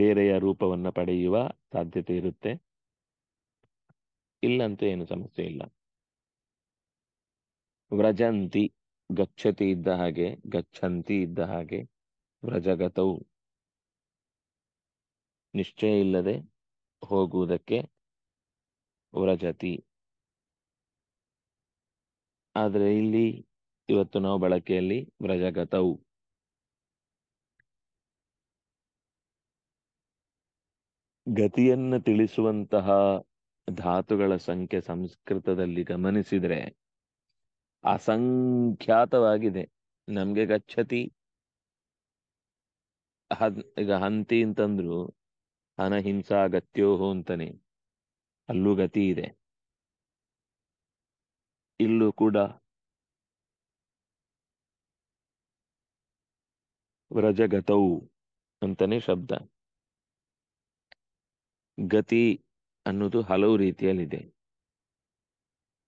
ಬೇರೆಯ ರೂಪವನ್ನ ಪಡೆಯುವ ಸಾಧ್ಯತೆ ಇರುತ್ತೆ ಇಲ್ಲಂತೂ ಏನು ಸಮಸ್ಯೆ ಇಲ್ಲ ವ್ರಜಂತಿ ಗಚ್ಚತಿ ಇದ್ದ ಹಾಗೆ ಗಚ್ಚಂತಿ ಇದ್ದ ಹಾಗೆ ವ್ರಜಗತವು ನಿಶ್ಚಯ ಇಲ್ಲದೆ ಹೋಗುವುದಕ್ಕೆ ವ್ರಜತಿ ಆದರೆ ಇಲ್ಲಿ ಇವತ್ತು ನಾವು ಬಳಕೆಯಲ್ಲಿ ವ್ರಜಗತವು ಗತಿಯನ್ನು ತಿಳಿಸುವಂತಹ ಧಾತುಗಳ ಸಂಖ್ಯೆ ಸಂಸ್ಕೃತದಲ್ಲಿ ಗಮನಿಸಿದರೆ ಅಸಂಖ್ಯಾತವಾಗಿದೆ ನಮ್ಗೆ ಗಚ್ಚತಿ ಈಗ ಹಂತಿ ಅಂತಂದ್ರು ಅನಹಿಂಸಾ ಗತ್ಯೋಹೋ ಅಂತಾನೆ ಅಲ್ಲೂ ಗತಿ ಇದೆ ಇಲ್ಲೂ ಕೂಡ ವ್ರಜಗತೌ ಅಂತಾನೆ ಶಬ್ದ ಗತಿ ಅನ್ನೋದು ಹಲವು ರೀತಿಯಲ್ಲಿದೆ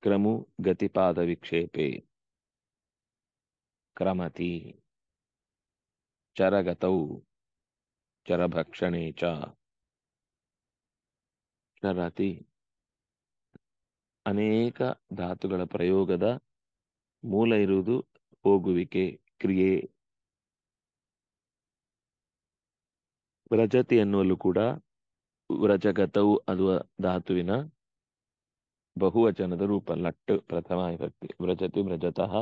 ಕ್ರಮು ಗತಿಪಾದ ವಿಕ್ಷೇಪೆ ಕ್ರಮತಿ ಚರಗತೌ ಚರಭಕ್ಷಣೆ ಚರತಿ ಅನೇಕ ಧಾತುಗಳ ಪ್ರಯೋಗದ ಮೂಲ ಇರುವುದು ಹೋಗುವಿಕೆ ಕ್ರಿಯೆ ಪ್ರಜತಿ ಎನ್ನುವಲ್ಲೂ ಕೂಡ ವ್ರಜಗತವು ಅದು ಧಾತುವಿನ ಬಹುವಚನದ ರೂಪ ಲಟ್ ಪ್ರಥಮ ವಿಭಕ್ತಿ ವ್ರಜತಿ ವ್ರಜತಃ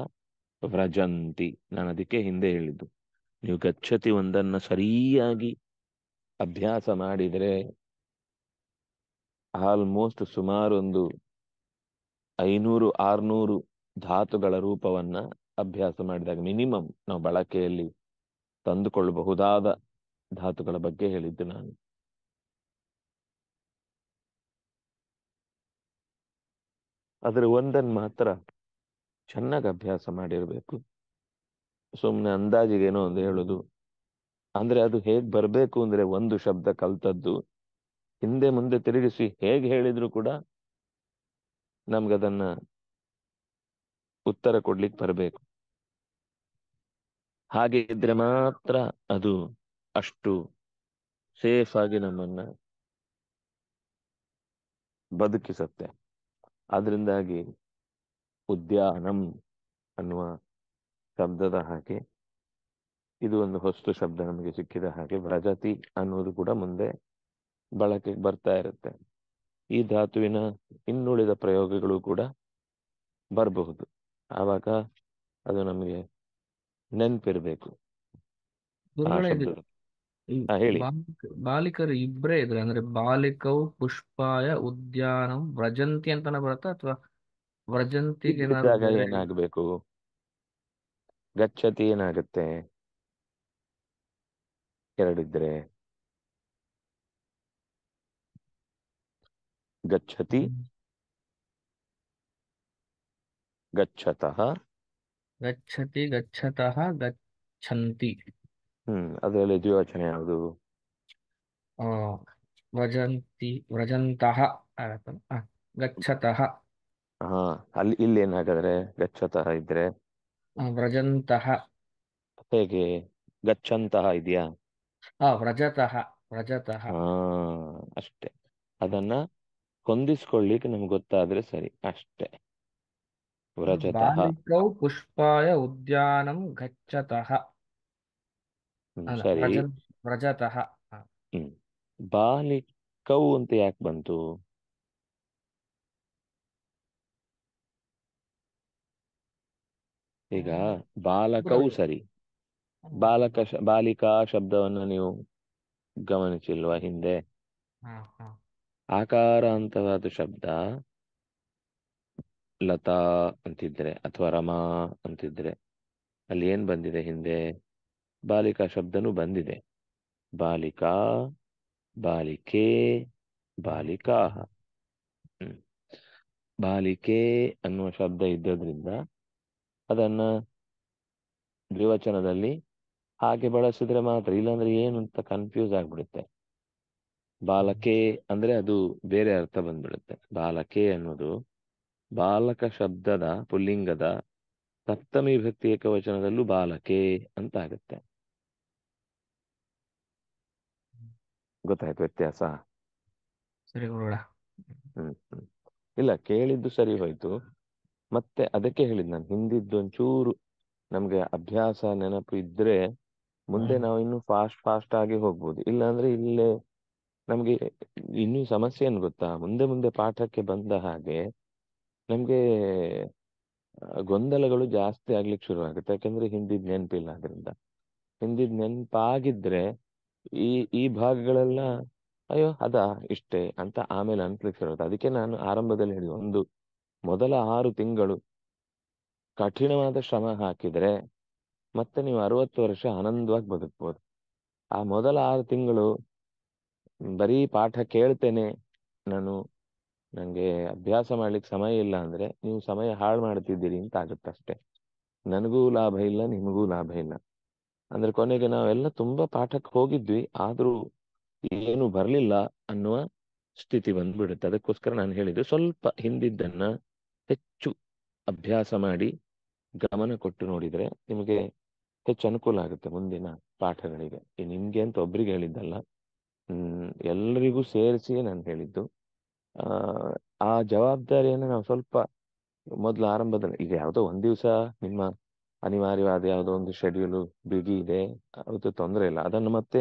ವ್ರಜಂತಿ ನಾನು ಅದಕ್ಕೆ ಹಿಂದೆ ಹೇಳಿದ್ದು ನೀವು ಗಚ್ಚತಿ ಒಂದನ್ನ ಸರಿಯಾಗಿ ಅಭ್ಯಾಸ ಮಾಡಿದರೆ ಆಲ್ಮೋಸ್ಟ್ ಸುಮಾರು ಒಂದು ಐನೂರು ಆರ್ನೂರು ಧಾತುಗಳ ರೂಪವನ್ನ ಅಭ್ಯಾಸ ಮಾಡಿದಾಗ ಮಿನಿಮಮ್ ನಾವು ಬಳಕೆಯಲ್ಲಿ ತಂದುಕೊಳ್ಳಬಹುದಾದ ಧಾತುಗಳ ಬಗ್ಗೆ ಹೇಳಿದ್ದು ನಾನು ಆದರೆ ಒಂದನ್ನು ಮಾತ್ರ ಚೆನ್ನಾಗಿ ಅಭ್ಯಾಸ ಮಾಡಿರಬೇಕು ಸುಮ್ಮನೆ ಅಂದಾಜಿಗೇನೋ ಒಂದು ಹೇಳೋದು ಅಂದರೆ ಅದು ಹೇಗೆ ಬರಬೇಕು ಅಂದರೆ ಒಂದು ಶಬ್ದ ಕಲ್ತದ್ದು ಹಿಂದೆ ಮುಂದೆ ತಿರುಗಿಸಿ ಹೇಗೆ ಹೇಳಿದ್ರು ಕೂಡ ನಮ್ಗದನ್ನ ಉತ್ತರ ಕೊಡ್ಲಿಕ್ಕೆ ಬರಬೇಕು ಹಾಗೆ ಇದ್ರೆ ಮಾತ್ರ ಅದು ಅಷ್ಟು ಸೇಫ್ ಆಗಿ ನಮ್ಮನ್ನ ಬದುಕಿಸುತ್ತೆ ಆದ್ರಿಂದಾಗಿ ಉದ್ಯಾನಂ ಅನ್ನುವ ಶಬ್ದದ ಹಾಗೆ ಇದು ಒಂದು ಹೊಸ್ತು ಶಬ್ದ ನಮಗೆ ಸಿಕ್ಕಿದ ಹಾಗೆ ವ್ರಜತಿ ಅನ್ನೋದು ಕೂಡ ಮುಂದೆ ಬಳಕೆಗೆ ಬರ್ತಾ ಇರುತ್ತೆ ಈ ಧಾತುವಿನ ಇನ್ನುಳಿದ ಪ್ರಯೋಗಗಳು ಕೂಡ ಬರಬಹುದು ಆವಾಗ ಅದು ನಮಗೆ ನೆನ್ಪಿರ್ಬೇಕು বালিকা ইব্রে इदরে andre বালিকাউ পুষ্পায় উদ্যানম ব্রজন্তি ಅಂತন ব্রত অথবা ব্রজন্তি যেন গচ্ছতি নাগত গচ্ছতি নাগত তে երળಿದ್ರೆ গচ্ছতি গচ্ছತః গচ্ছতি গচ্ছತః গচ্ছಂತಿ ಹ್ಮ್ ಅದರಲ್ಲಿ ದ್ವಿವಚನ ಯಾವುದು ಆ, ವ್ರಜಂತಿ ವ್ರಜಂತಹ ಆಗತ್ತಲ್ಲ? ಆ, ಗಚ್ಚತಃ ಹಾ ಅಲ್ಲಿ ಇಲ್ಲಿ ಏನ್ ಗಚ್ಚತಃ ಇದ್ರೆ ಆ, ವ್ರಜಂತಹ ಹೇಗೆ ಗಚ್ಚಂತಹ ಇದೆಯಾ ಆ, ವ್ರಜತಃ ವ್ರಜತಃ ಹಾ ಅಷ್ಟೇ ಅದನ್ನ ಹೊಂದಿಸ್ಕೊಳ್ಳಿಕ್ಕೆ ನಮ್ಗೆ ಗೊತ್ತಾದ್ರೆ ಸರಿ ಅಷ್ಟೇ ವ್ರಜತಃ ಬಾಲಿಕೌ ಪುಷ್ಪಾಯ ಉದ್ಯಾನಂ ಗಚ್ಚತಃ ಸರಿ ಅಂತ ಯಾಕೆ ಬಂತು ಈಗ ಬಾಲಕವು ಸರಿ ಬಾಲಕ ಬಾಲಿಕಾ ಶಬ್ದವನ್ನ ನೀವು ಗಮನಿಸಿಲ್ವಾ ಹಿಂದೆ ಆಕಾರ ಅಂತವಾದ ಶಬ್ದ ಲತಾ ಅಂತಿದ್ರೆ ಅಥವಾ ರಮಾ ಅಂತಿದ್ರೆ ಅಲ್ಲಿ ಏನ್ ಬಂದಿದೆ ಹಿಂದೆ ಬಾಲಿಕಾ ಶಬ್ದನು ಬಂದಿದೆ ಬಾಲಿಕಾ ಬಾಲಿಕೆ ಬಾಲಿಕಾ ಬಾಲಿಕೆ ಅನ್ನುವ ಶಬ್ದ ಇದ್ದದ್ರಿಂದ ಅದನ್ನ ದ್ವಿವಚನದಲ್ಲಿ ಹಾಗೆ ಬಳಸಿದ್ರೆ ಮಾತ್ರ ಇಲ್ಲಾಂದ್ರೆ ಏನು ಅಂತ ಕನ್ಫ್ಯೂಸ್ ಆಗ್ಬಿಡುತ್ತೆ ಬಾಲಕೆ ಅಂದ್ರೆ ಅದು ಬೇರೆ ಅರ್ಥ ಬಂದ್ಬಿಡುತ್ತೆ ಬಾಲಕೆ ಅನ್ನೋದು ಬಾಲಕ ಶಬ್ದದ ಪುಲ್ಲಿಂಗದ ಸಪ್ತಮಿ ಭಕ್ತಿ ಏಕವಚನದಲ್ಲೂ ಬಾಲಕೆ ಅಂತ ಆಗುತ್ತೆ ಗೊತ್ತಾಯ್ತು ವ್ಯತ್ಯಾಸ ಸರಿ ಹ್ಮ್ ಇಲ್ಲ ಕೇಳಿದ್ದು ಸರಿ ಹೋಯ್ತು ಮತ್ತೆ ಅದಕ್ಕೆ ಹೇಳಿದ್ ನಾನು ಹಿಂದಿದ್ದು ಒಂಚೂರು ನಮ್ಗೆ ಅಭ್ಯಾಸ ನೆನಪು ಇದ್ರೆ ಮುಂದೆ ನಾವು ಇನ್ನು ಫಾಸ್ಟ್ ಫಾಸ್ಟ್ ಆಗಿ ಹೋಗ್ಬೋದು ಇಲ್ಲ ಅಂದ್ರೆ ಇಲ್ಲೇ ನಮ್ಗೆ ಇನ್ನೂ ಸಮಸ್ಯೆ ಏನ್ ಗೊತ್ತಾ ಮುಂದೆ ಮುಂದೆ ಪಾಠಕ್ಕೆ ಬಂದ ಹಾಗೆ ನಮ್ಗೆ ಗೊಂದಲಗಳು ಜಾಸ್ತಿ ಆಗ್ಲಿಕ್ಕೆ ಶುರು ಆಗುತ್ತೆ ಯಾಕಂದ್ರೆ ಹಿಂದಿದ್ ನೆನಪಿಲ್ಲ ಅದರಿಂದ ಹಿಂದಿದ್ ನೆನಪಾಗಿದ್ರೆ ಈ ಈ ಭಾಗಗಳೆಲ್ಲ ಅಯ್ಯೋ ಅದ ಇಷ್ಟೇ ಅಂತ ಆಮೇಲೆ ಅನ್ಸ್ಲಿಕ್ಕಿರುತ್ತೆ ಅದಕ್ಕೆ ನಾನು ಆರಂಭದಲ್ಲಿ ಹೇಳಿ ಒಂದು ಮೊದಲ ಆರು ತಿಂಗಳು ಕಠಿಣವಾದ ಶ್ರಮ ಹಾಕಿದ್ರೆ ಮತ್ತೆ ನೀವು ಅರವತ್ತು ವರ್ಷ ಆನಂದವಾಗಿ ಬದುಕ್ಬೋದು ಆ ಮೊದಲ ಆರು ತಿಂಗಳು ಬರೀ ಪಾಠ ಕೇಳ್ತೇನೆ ನಾನು ನನಗೆ ಅಭ್ಯಾಸ ಮಾಡ್ಲಿಕ್ಕೆ ಸಮಯ ಇಲ್ಲ ಅಂದ್ರೆ ನೀವು ಸಮಯ ಹಾಳು ಮಾಡ್ತಿದ್ದೀರಿ ಅಂತ ಆಗುತ್ತೆ ನನಗೂ ಲಾಭ ಇಲ್ಲ ನಿಮಗೂ ಲಾಭ ಇಲ್ಲ ಅಂದ್ರೆ ಕೊನೆಗೆ ನಾವೆಲ್ಲ ತುಂಬಾ ಪಾಠಕ್ಕೆ ಹೋಗಿದ್ವಿ ಆದ್ರೂ ಏನು ಬರಲಿಲ್ಲ ಅನ್ನುವ ಸ್ಥಿತಿ ಬಂದ್ಬಿಡುತ್ತೆ ಅದಕ್ಕೋಸ್ಕರ ನಾನು ಹೇಳಿದ್ದು ಸ್ವಲ್ಪ ಹಿಂದಿದ್ದನ್ನ ಹೆಚ್ಚು ಅಭ್ಯಾಸ ಮಾಡಿ ಗಮನ ಕೊಟ್ಟು ನೋಡಿದ್ರೆ ನಿಮಗೆ ಹೆಚ್ಚು ಅನುಕೂಲ ಆಗುತ್ತೆ ಮುಂದಿನ ಪಾಠಗಳಿಗೆ ನಿಮ್ಗೆ ಅಂತ ಒಬ್ರಿಗೆ ಹೇಳಿದ್ದಲ್ಲ ಹ್ಮ್ ಎಲ್ಲರಿಗೂ ಸೇರಿಸಿಯೇ ನಾನು ಹೇಳಿದ್ದು ಆ ಜವಾಬ್ದಾರಿಯನ್ನು ನಾವು ಸ್ವಲ್ಪ ಮೊದಲು ಆರಂಭದಲ್ಲಿ ಈಗ ಯಾವುದೋ ಒಂದ್ ದಿವಸ ನಿಮ್ಮ ಅನಿವಾರ್ಯವಾದ ಯಾವುದೋ ಒಂದು ಶೆಡ್ಯೂಲು ಬಿಗಿ ಇದೆ ಅದು ತೊಂದರೆ ಇಲ್ಲ ಅದನ್ನು ಮತ್ತೆ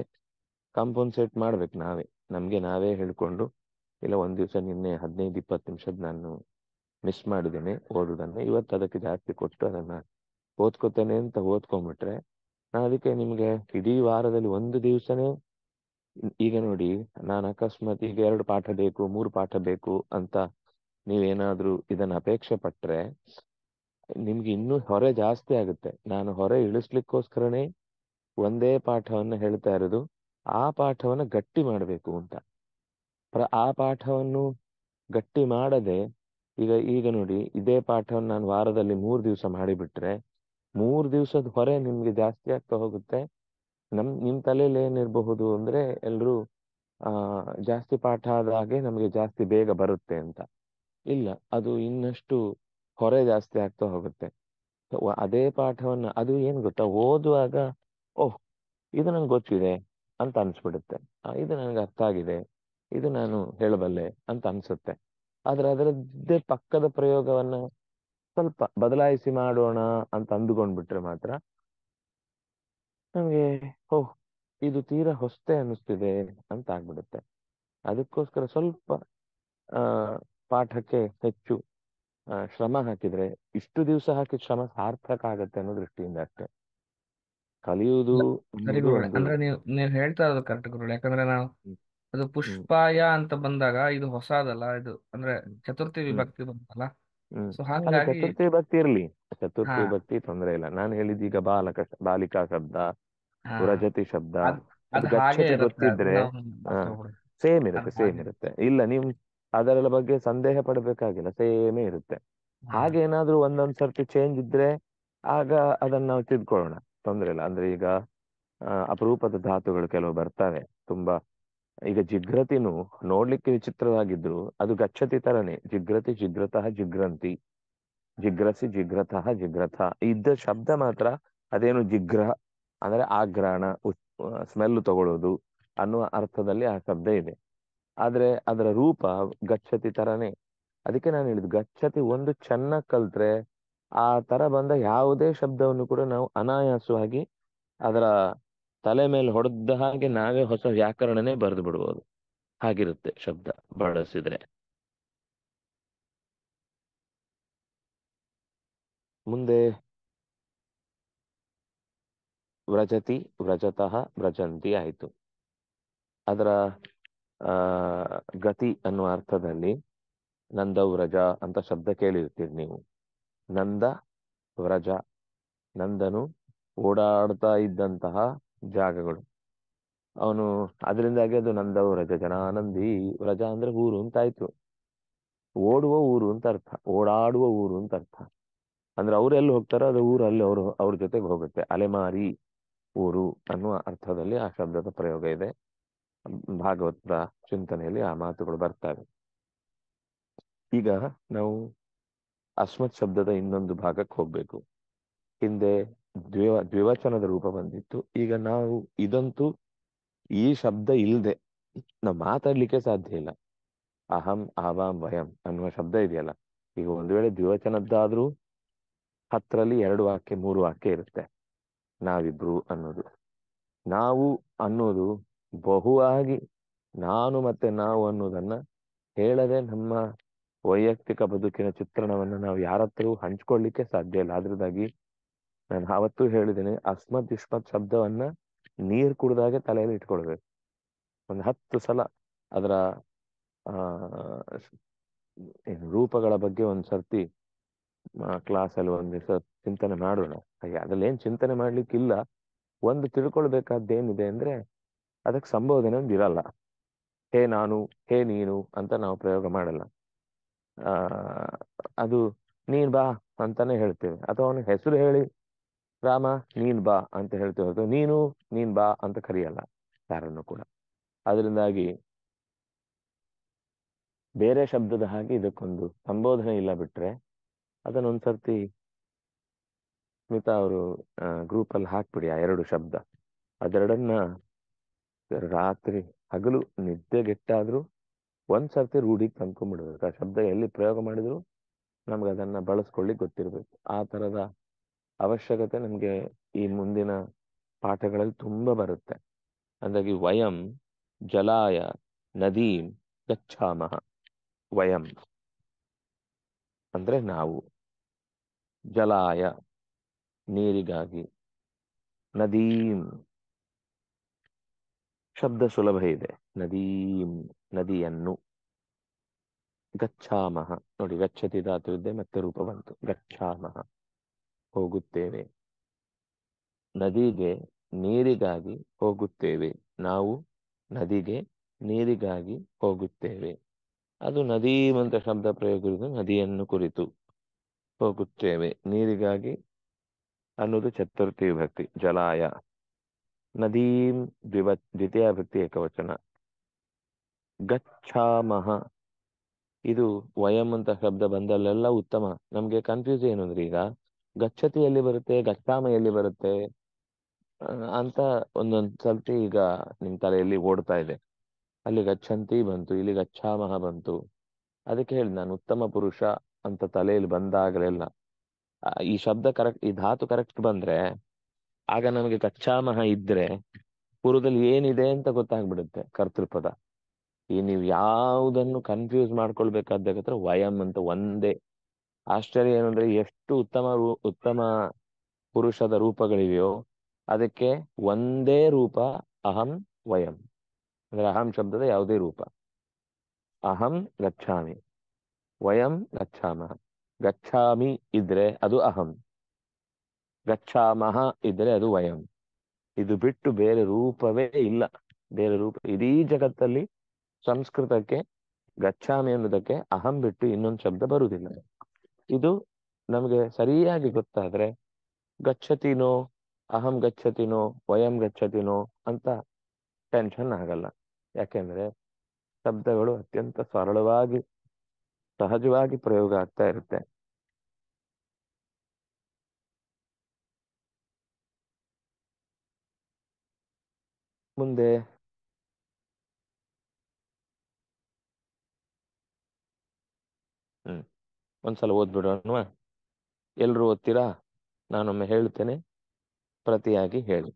ಕಾಂಪನ್ಸೇಟ್ ಮಾಡ್ಬೇಕು ನಾವೇ ನಮಗೆ ನಾವೇ ಹೇಳ್ಕೊಂಡು ಇಲ್ಲ ಒಂದು ದಿವಸ ನಿನ್ನೆ ಹದಿನೈದು ಇಪ್ಪತ್ತು ನಿಮಿಷದ ನಾನು ಮಿಸ್ ಮಾಡಿದ್ದೇನೆ ಓದೋದನ್ನು ಇವತ್ತು ಅದಕ್ಕೆ ಜಾಸ್ತಿ ಕೊಟ್ಟು ಅದನ್ನು ಓದ್ಕೋತೇನೆ ಅಂತ ಓದ್ಕೊಂಡ್ಬಿಟ್ರೆ ನಾನು ಅದಕ್ಕೆ ನಿಮಗೆ ಇಡೀ ವಾರದಲ್ಲಿ ಒಂದು ದಿವಸನೇ ಈಗ ನೋಡಿ ನಾನು ಅಕಸ್ಮಾತ್ ಈಗ ಎರಡು ಪಾಠ ಬೇಕು ಮೂರು ಪಾಠ ಬೇಕು ಅಂತ ನೀವೇನಾದ್ರೂ ಇದನ್ನ ಅಪೇಕ್ಷೆ ಪಟ್ರೆ ನಿಮ್ಗೆ ಇನ್ನೂ ಹೊರೆ ಜಾಸ್ತಿ ಆಗುತ್ತೆ ನಾನು ಹೊರೆ ಇಳಿಸ್ಲಿಕ್ಕೋಸ್ಕರನೇ ಒಂದೇ ಪಾಠವನ್ನು ಹೇಳ್ತಾ ಇರೋದು ಆ ಪಾಠವನ್ನು ಗಟ್ಟಿ ಮಾಡಬೇಕು ಅಂತ ಪ್ರ ಆ ಪಾಠವನ್ನು ಗಟ್ಟಿ ಮಾಡದೆ ಈಗ ಈಗ ನೋಡಿ ಇದೇ ಪಾಠವನ್ನು ನಾನು ವಾರದಲ್ಲಿ ಮೂರು ದಿವಸ ಮಾಡಿಬಿಟ್ರೆ ಮೂರು ದಿವಸದ ಹೊರೆ ನಿಮ್ಗೆ ಜಾಸ್ತಿ ಆಗ್ತಾ ಹೋಗುತ್ತೆ ನಮ್ ನಿಮ್ ತಲೆಯಲ್ಲಿ ಏನಿರಬಹುದು ಅಂದ್ರೆ ಎಲ್ರು ಆ ಜಾಸ್ತಿ ಪಾಠ ಆದ ಹಾಗೆ ನಮಗೆ ಜಾಸ್ತಿ ಬೇಗ ಬರುತ್ತೆ ಅಂತ ಇಲ್ಲ ಅದು ಇನ್ನಷ್ಟು ಹೊರೆ ಜಾಸ್ತಿ ಆಗ್ತಾ ಹೋಗುತ್ತೆ ಅದೇ ಪಾಠವನ್ನ ಅದು ಏನ್ ಗೊತ್ತಾ ಓದುವಾಗ ಓಹ್ ಇದು ನಂಗೆ ಗೊತ್ತಿದೆ ಅಂತ ಅನ್ಸ್ಬಿಡುತ್ತೆ ಇದು ನನಗೆ ಅರ್ಥ ಆಗಿದೆ ಇದು ನಾನು ಹೇಳಬಲ್ಲೆ ಅಂತ ಅನ್ಸುತ್ತೆ ಆದ್ರೆ ಅದರದ್ದೇ ಪಕ್ಕದ ಪ್ರಯೋಗವನ್ನ ಸ್ವಲ್ಪ ಬದಲಾಯಿಸಿ ಮಾಡೋಣ ಅಂತ ಅಂದುಕೊಂಡ್ಬಿಟ್ರೆ ಮಾತ್ರ ನಮಗೆ ಓಹ್ ಇದು ತೀರಾ ಹೊಸ್ತೇ ಅನ್ನಿಸ್ತಿದೆ ಅಂತ ಆಗ್ಬಿಡುತ್ತೆ ಅದಕ್ಕೋಸ್ಕರ ಸ್ವಲ್ಪ ಪಾಠಕ್ಕೆ ಹೆಚ್ಚು ಶ್ರಮ ಹಾಕಿದ್ರೆ ಇಷ್ಟು ದಿವಸ ಹಾಕಿದ ಶ್ರಮ ಸಾರ್ಥಕ ಆಗತ್ತೆ ಅನ್ನೋ ದೃಷ್ಟಿಯಿಂದ ಅಷ್ಟೇ ಕಲಿಯುವುದು ಅಂದ್ರೆ ನೀವು ನೀವು ಹೇಳ್ತಾ ಇರೋದು ಕರೆಕ್ಟ್ ಗುರು ಯಾಕಂದ್ರೆ ನಾವು ಅದು ಪುಷ್ಪಾಯ ಅಂತ ಬಂದಾಗ ಇದು ಹೊಸದಲ್ಲ ಇದು ಅಂದ್ರೆ ಚತುರ್ಥಿ ವಿಭಕ್ತಿ ಬಂತಲ್ಲ ಚತುರ್ಥಿ ವಿಭಕ್ತಿ ಇರ್ಲಿ ಚತುರ್ಥಿ ಭಕ್ತಿ ತೊಂದ್ರೆ ಇಲ್ಲ ನಾನು ಹೇಳಿದ ಈಗ ಬಾಲಕ ಬಾಲಿಕಾ ಶಬ್ದ ಪುರಜತಿ ಶಬ್ದ ಗೊತ್ತಿದ್ರೆ ಸೇಮ್ ಇರುತ್ತೆ ಸೇಮ್ ಇರುತ್ತೆ ಇಲ್ಲ ನೀವು ಅದರ ಬಗ್ಗೆ ಸಂದೇಹ ಪಡಬೇಕಾಗಿಲ್ಲ ಸೇಮೇ ಇರುತ್ತೆ ಹಾಗೆ ಏನಾದ್ರೂ ಒಂದೊಂದ್ ಸರ್ತಿ ಚೇಂಜ್ ಇದ್ರೆ ಆಗ ಅದನ್ನ ನಾವು ತಿದ್ಕೊಳ್ಳೋಣ ತೊಂದ್ರೆ ಇಲ್ಲ ಅಂದ್ರೆ ಈಗ ಅಪರೂಪದ ಧಾತುಗಳು ಕೆಲವು ಬರ್ತವೆ ತುಂಬಾ ಈಗ ಜಿಗ್ರತಿನು ನೋಡ್ಲಿಕ್ಕೆ ವಿಚಿತ್ರವಾಗಿದ್ರು ಅದು ಗಚ್ಚತಿ ತರನೇ ಜಿಗ್ರತಿ ಜಿಗ್ರತಃ ಜಿಗ್ರಂತಿ ಜಿಗ್ರಸಿ ಜಿಗ್ರತಃ ಜಿಗ್ರಥ ಇದ್ದ ಶಬ್ದ ಮಾತ್ರ ಅದೇನು ಜಿಗ್ರಹ ಅಂದ್ರೆ ಆಗ್ರಹಣ ಸ್ಮೆಲ್ ತಗೊಳ್ಳೋದು ಅನ್ನುವ ಅರ್ಥದಲ್ಲಿ ಆ ಶಬ್ದ ಇದೆ ಆದ್ರೆ ಅದರ ರೂಪ ಗಚ್ಚತಿ ತರನೇ ಅದಕ್ಕೆ ನಾನು ಹೇಳಿದ್ ಗಚ್ಚತಿ ಒಂದು ಚೆನ್ನಾಗಿ ಕಲ್ತ್ರೆ ಆ ತರ ಬಂದ ಯಾವುದೇ ಶಬ್ದವನ್ನು ಕೂಡ ನಾವು ಅನಾಯಾಸವಾಗಿ ಅದರ ತಲೆ ಮೇಲೆ ಹೊಡೆದ ಹಾಗೆ ನಾವೇ ಹೊಸ ವ್ಯಾಕರಣನೇ ಬರೆದು ಬಿಡ್ಬೋದು ಹಾಗಿರುತ್ತೆ ಶಬ್ದ ಬಳಸಿದ್ರೆ ಮುಂದೆ ವ್ರಜತಿ ವ್ರಜತಃ ವ್ರಜಂತಿ ಆಯ್ತು ಅದರ ಗತಿ ಅನ್ನುವ ಅರ್ಥದಲ್ಲಿ ನಂದ ವ್ರಜ ಅಂತ ಶಬ್ದ ಕೇಳಿರ್ತೀರಿ ನೀವು ನಂದ ವ್ರಜ ನಂದನು ಓಡಾಡ್ತಾ ಇದ್ದಂತಹ ಜಾಗಗಳು ಅವನು ಅದರಿಂದಾಗಿ ಅದು ನಂದವು ರಜ ಜನಾನಂದಿ ವ್ರಜ ಅಂದ್ರೆ ಊರು ಅಂತ ಆಯ್ತು ಓಡುವ ಊರು ಅಂತ ಅರ್ಥ ಓಡಾಡುವ ಊರು ಅಂತ ಅರ್ಥ ಅಂದ್ರೆ ಅವ್ರು ಎಲ್ಲಿ ಹೋಗ್ತಾರೋ ಅದು ಊರು ಅಲ್ಲಿ ಅವರು ಅವ್ರ ಜೊತೆಗೆ ಹೋಗುತ್ತೆ ಅಲೆಮಾರಿ ಊರು ಅನ್ನುವ ಅರ್ಥದಲ್ಲಿ ಆ ಶಬ್ದದ ಪ್ರಯೋಗ ಇದೆ ಭಾಗವತ್ರ ಚಿಂತನೆಯಲ್ಲಿ ಆ ಮಾತುಗಳು ಬರ್ತವೆ ಈಗ ನಾವು ಅಸ್ಮತ್ ಶಬ್ದದ ಇನ್ನೊಂದು ಭಾಗಕ್ಕೆ ಹೋಗ್ಬೇಕು ಹಿಂದೆ ದ್ವಿವ ದ್ವಿವಚನದ ರೂಪ ಬಂದಿತ್ತು ಈಗ ನಾವು ಇದಂತೂ ಈ ಶಬ್ದ ಇಲ್ಲದೆ ನಾವು ಮಾತಾಡ್ಲಿಕ್ಕೆ ಸಾಧ್ಯ ಇಲ್ಲ ಅಹಂ ಆವಾಂ ವಯಂ ಅನ್ನುವ ಶಬ್ದ ಇದೆಯಲ್ಲ ಈಗ ಒಂದು ವೇಳೆ ದ್ವಿವಚನದ್ದಾದ್ರೂ ಹತ್ತರಲ್ಲಿ ಎರಡು ವಾಕ್ಯ ಮೂರು ವಾಕ್ಯ ಇರುತ್ತೆ ನಾವಿಬ್ರು ಅನ್ನೋದು ನಾವು ಅನ್ನೋದು ಬಹುವಾಗಿ ನಾನು ಮತ್ತೆ ನಾವು ಅನ್ನೋದನ್ನ ಹೇಳದೆ ನಮ್ಮ ವೈಯಕ್ತಿಕ ಬದುಕಿನ ಚಿತ್ರಣವನ್ನು ನಾವು ಯಾರತ್ರವೂ ಹಂಚ್ಕೊಳ್ಳಿಕ್ಕೆ ಸಾಧ್ಯ ಇಲ್ಲ ಅದ್ರದಾಗಿ ನಾನು ಅವತ್ತು ಹೇಳಿದ್ದೇನೆ ಅಸ್ಮತ್ ಇಸ್ಮತ್ ಶಬ್ದವನ್ನ ನೀರ್ ಕುಡ್ದಾಗೆ ತಲೆಯಲ್ಲಿ ಇಟ್ಕೊಳ್ಬೇಕು ಒಂದು ಹತ್ತು ಸಲ ಅದರ ಆ ರೂಪಗಳ ಬಗ್ಗೆ ಒಂದ್ಸರ್ತಿ ಸರ್ತಿ ಕ್ಲಾಸಲ್ಲಿ ಒಂದ್ ದಿವಸ ಚಿಂತನೆ ಮಾಡೋಣ ಅದ್ರಲ್ಲಿ ಏನ್ ಚಿಂತನೆ ಮಾಡ್ಲಿಕ್ಕಿಲ್ಲ ಒಂದು ತಿಳ್ಕೊಳ್ಬೇಕಾದ್ದೇನಿದೆ ಅಂದ್ರೆ ಅದಕ್ಕೆ ಸಂಬೋಧನೆ ಒಂದು ಇರಲ್ಲ ಹೇ ನಾನು ಹೇ ನೀನು ಅಂತ ನಾವು ಪ್ರಯೋಗ ಮಾಡಲ್ಲ ಆ ಅದು ನೀನ್ ಬಾ ಅಂತಾನೆ ಹೇಳ್ತೇವೆ ಅಥವಾ ಅವನ ಹೆಸರು ಹೇಳಿ ರಾಮ ನೀನ್ ಬಾ ಅಂತ ಹೇಳ್ತೇವೆ ಹೊರತು ನೀನು ನೀನ್ ಬಾ ಅಂತ ಕರೆಯಲ್ಲ ಯಾರನ್ನು ಕೂಡ ಅದರಿಂದಾಗಿ ಬೇರೆ ಶಬ್ದದ ಹಾಗೆ ಇದಕ್ಕೊಂದು ಸಂಬೋಧನೆ ಇಲ್ಲ ಬಿಟ್ರೆ ಅದನ್ನೊಂದ್ಸರ್ತಿ ಸ್ಮಿತಾ ಅವರು ಗ್ರೂಪ್ ಅಲ್ಲಿ ಹಾಕ್ಬಿಡಿ ಆ ಎರಡು ಶಬ್ದ ಅದೆರಡನ್ನ ರಾತ್ರಿ ಹಗಲು ನಿದ್ದೆಗೆಟ್ಟಾದ್ರೂ ಒಂದ್ ಸರ್ತಿ ರೂಢಿಗೆ ತಂದ್ಕೊಂಡ್ಬಿಡ್ಬೇಕು ಆ ಶಬ್ದ ಎಲ್ಲಿ ಪ್ರಯೋಗ ಮಾಡಿದ್ರು ನಮ್ಗೆ ಅದನ್ನ ಬಳಸ್ಕೊಳ್ಳಿ ಗೊತ್ತಿರ್ಬೇಕು ಆ ತರದ ಅವಶ್ಯಕತೆ ನಮ್ಗೆ ಈ ಮುಂದಿನ ಪಾಠಗಳಲ್ಲಿ ತುಂಬಾ ಬರುತ್ತೆ ಅಂದಾಗಿ ವಯಂ ಜಲಾಯ ನದೀಂ ಗಚ್ಚಾಮ ವಯಂ ಅಂದ್ರೆ ನಾವು ಜಲಾಯ ನೀರಿಗಾಗಿ ನದೀಂ ಶಬ್ದ ಸುಲಭ ಇದೆ ನದೀ ನದಿಯನ್ನು ಗಚ್ಚಾಮಹ ನೋಡಿ ಗಚ್ಚತಿ ಧಾತುವಿದ್ದೆ ಮತ್ತೆ ರೂಪ ಬಂತು ಗಚ್ಚಾಮಹ ಹೋಗುತ್ತೇವೆ ನದಿಗೆ ನೀರಿಗಾಗಿ ಹೋಗುತ್ತೇವೆ ನಾವು ನದಿಗೆ ನೀರಿಗಾಗಿ ಹೋಗುತ್ತೇವೆ ಅದು ನದಿ ಅಂತ ಶಬ್ದ ಪ್ರಯೋಗ ನದಿಯನ್ನು ಕುರಿತು ಹೋಗುತ್ತೇವೆ ನೀರಿಗಾಗಿ ಅನ್ನೋದು ಚತುರ್ಥಿ ವಿಭಕ್ತಿ ಜಲಾಯ ನದೀಂ ದ್ವಿವ ಭಕ್ತಿ ಏಕವಚನ ಗಚ್ಛಾಮಹ ಇದು ವಯಂ ಅಂತ ಶಬ್ದ ಬಂದಲ್ಲೆಲ್ಲ ಉತ್ತಮ ನಮ್ಗೆ ಕನ್ಫ್ಯೂಸ್ ಏನು ಅಂದ್ರೆ ಈಗ ಗಚ್ಚತಿ ಎಲ್ಲಿ ಬರುತ್ತೆ ಗಚ್ಚಾಮ ಎಲ್ಲಿ ಬರುತ್ತೆ ಅಂತ ಒಂದೊಂದ್ ಸಲ್ತಿ ಈಗ ನಿಮ್ ತಲೆಯಲ್ಲಿ ಓಡ್ತಾ ಇದೆ ಅಲ್ಲಿ ಗಚ್ಚಂತಿ ಬಂತು ಇಲ್ಲಿ ಗಚ್ಚಾಮಹ ಬಂತು ಅದಕ್ಕೆ ಹೇಳಿ ನಾನು ಉತ್ತಮ ಪುರುಷ ಅಂತ ತಲೆಯಲ್ಲಿ ಬಂದಾಗಲೆಲ್ಲ ಈ ಶಬ್ದ ಕರೆಕ್ಟ್ ಈ ಧಾತು ಕರೆಕ್ಟ್ ಬಂದ್ರೆ ಆಗ ನಮಗೆ ಕಚ್ಚಾಮಹ ಇದ್ರೆ ಪೂರ್ವದಲ್ಲಿ ಏನಿದೆ ಅಂತ ಗೊತ್ತಾಗ್ಬಿಡುತ್ತೆ ಕರ್ತೃಪದ ಈ ನೀವು ಯಾವುದನ್ನು ಕನ್ಫ್ಯೂಸ್ ಮಾಡ್ಕೊಳ್ಬೇಕಾದ್ರೆ ವಯಂ ಅಂತ ಒಂದೇ ಆಶ್ಚರ್ಯ ಏನಂದ್ರೆ ಎಷ್ಟು ಉತ್ತಮ ರೂ ಉತ್ತಮ ಪುರುಷದ ರೂಪಗಳಿವೆಯೋ ಅದಕ್ಕೆ ಒಂದೇ ರೂಪ ಅಹಂ ವಯಂ ಅಂದ್ರೆ ಅಹಂ ಶಬ್ದದ ಯಾವುದೇ ರೂಪ ಅಹಂ ಗಚ್ಚಾಮಿ ವಯಂ ಗಚ್ಚಾಮ ಗಚ್ಚಾಮಿ ಇದ್ರೆ ಅದು ಅಹಂ ಗಚ್ಚಾಮಹ ಇದ್ರೆ ಅದು ವಯಂ ಇದು ಬಿಟ್ಟು ಬೇರೆ ರೂಪವೇ ಇಲ್ಲ ಬೇರೆ ರೂಪ ಇಡೀ ಜಗತ್ತಲ್ಲಿ ಸಂಸ್ಕೃತಕ್ಕೆ ಗಚ್ಚಾಮಿ ಅನ್ನೋದಕ್ಕೆ ಅಹಂ ಬಿಟ್ಟು ಇನ್ನೊಂದು ಶಬ್ದ ಬರುವುದಿಲ್ಲ ಇದು ನಮಗೆ ಸರಿಯಾಗಿ ಗೊತ್ತಾದ್ರೆ ಗಚ್ಚತಿನೋ ಅಹಂ ಗಚ್ಚತಿನೋ ವಯಂ ಗಚ್ಚತಿನೋ ಅಂತ ಟೆನ್ಷನ್ ಆಗಲ್ಲ ಯಾಕೆಂದ್ರೆ ಶಬ್ದಗಳು ಅತ್ಯಂತ ಸರಳವಾಗಿ ಸಹಜವಾಗಿ ಪ್ರಯೋಗ ಆಗ್ತಾ ಇರುತ್ತೆ ಮುಂದೆ ಹ್ಮ್. ಒಂದ್ಸಲ ಓದ್ಬಿಡೋಣವಾ? ಎಲ್ರು ಓದ್ತೀರಾ? ನಾನೊಮ್ಮೆ ಹೇಳ್ತೇನೆ ಪ್ರತಿಯಾಗಿ ಹೇಳಿ.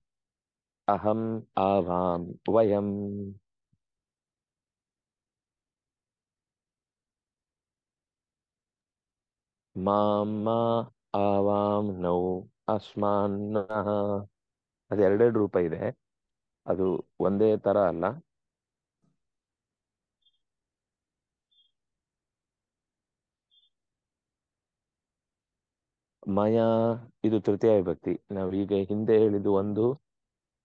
ಅಹಂ, ಆವಾಂ, ವಯಂ. ಮಾಂ ಆವಾಂ ನೌ ಅಸ್ಮಾನ್ ಅದೆರಡೆರಡು ರೂಪ ಇದೆ. ಅದು ಒಂದೇ ತರ ಅಲ್ಲ ಮಯಾ ಇದು ತೃತೀಯ ವಿಭಕ್ತಿ ನಾವು ಈಗ ಹಿಂದೆ ಹೇಳಿದ್ದು ಒಂದು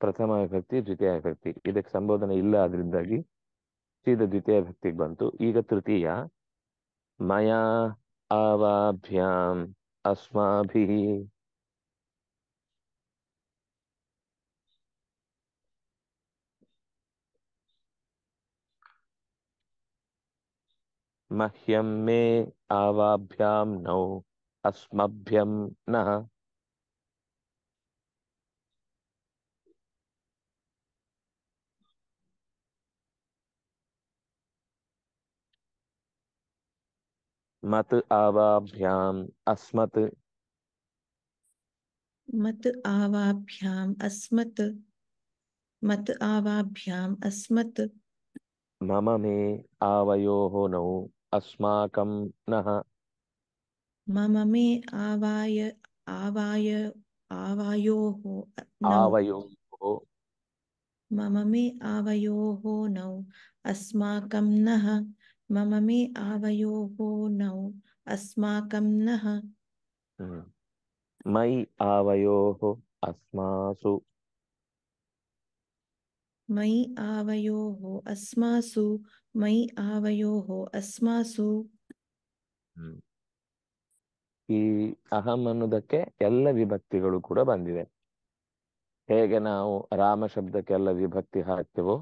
ಪ್ರಥಮ ವಿಭಕ್ತಿ ದ್ವಿತೀಯ ವಿಭಕ್ತಿ ಇದಕ್ಕೆ ಸಂಬೋಧನೆ ಇಲ್ಲ ಅದರಿಂದಾಗಿ ಸೀದ ದ್ವಿತೀಯ ವಿಭಕ್ತಿಗೆ ಬಂತು ಈಗ ತೃತೀಯ ಮಯಾ ಅವಾಭ್ಯಾಂ ಅಸ್ಮಾಭಿ मह्यम मे आवाभ्याम नौ अस्मभ्यम न मत आवाभ्याम अस्मत मत आवाभ्याम अस्मत मत आवाभ्याम अस्मत मम मे आवयोः नौ अस्माकम् नः मम मे आवाय आवाय आवयोः नौ आवयोः मम मे आवयोः नौ अस्माकं नः मम मे आवयोः नौ अस्माकं नः हम्म। मयि आवयोः अस्मासु मयि आवयोः अस्मासु ಮೈ आवयोः ಅಸ್ಮಾಸು ಈ ಅಹಂ ಅನ್ನೋದಕ್ಕೆ ಎಲ್ಲ ವಿಭಕ್ತಿಗಳು ಕೂಡ ಬಂದಿದೆ ಹೇಗೆ ನಾವು ರಾಮ ಶಬ್ದಕ್ಕೆ ಎಲ್ಲ ವಿಭಕ್ತಿ ಹಾಕ್ತೇವೋ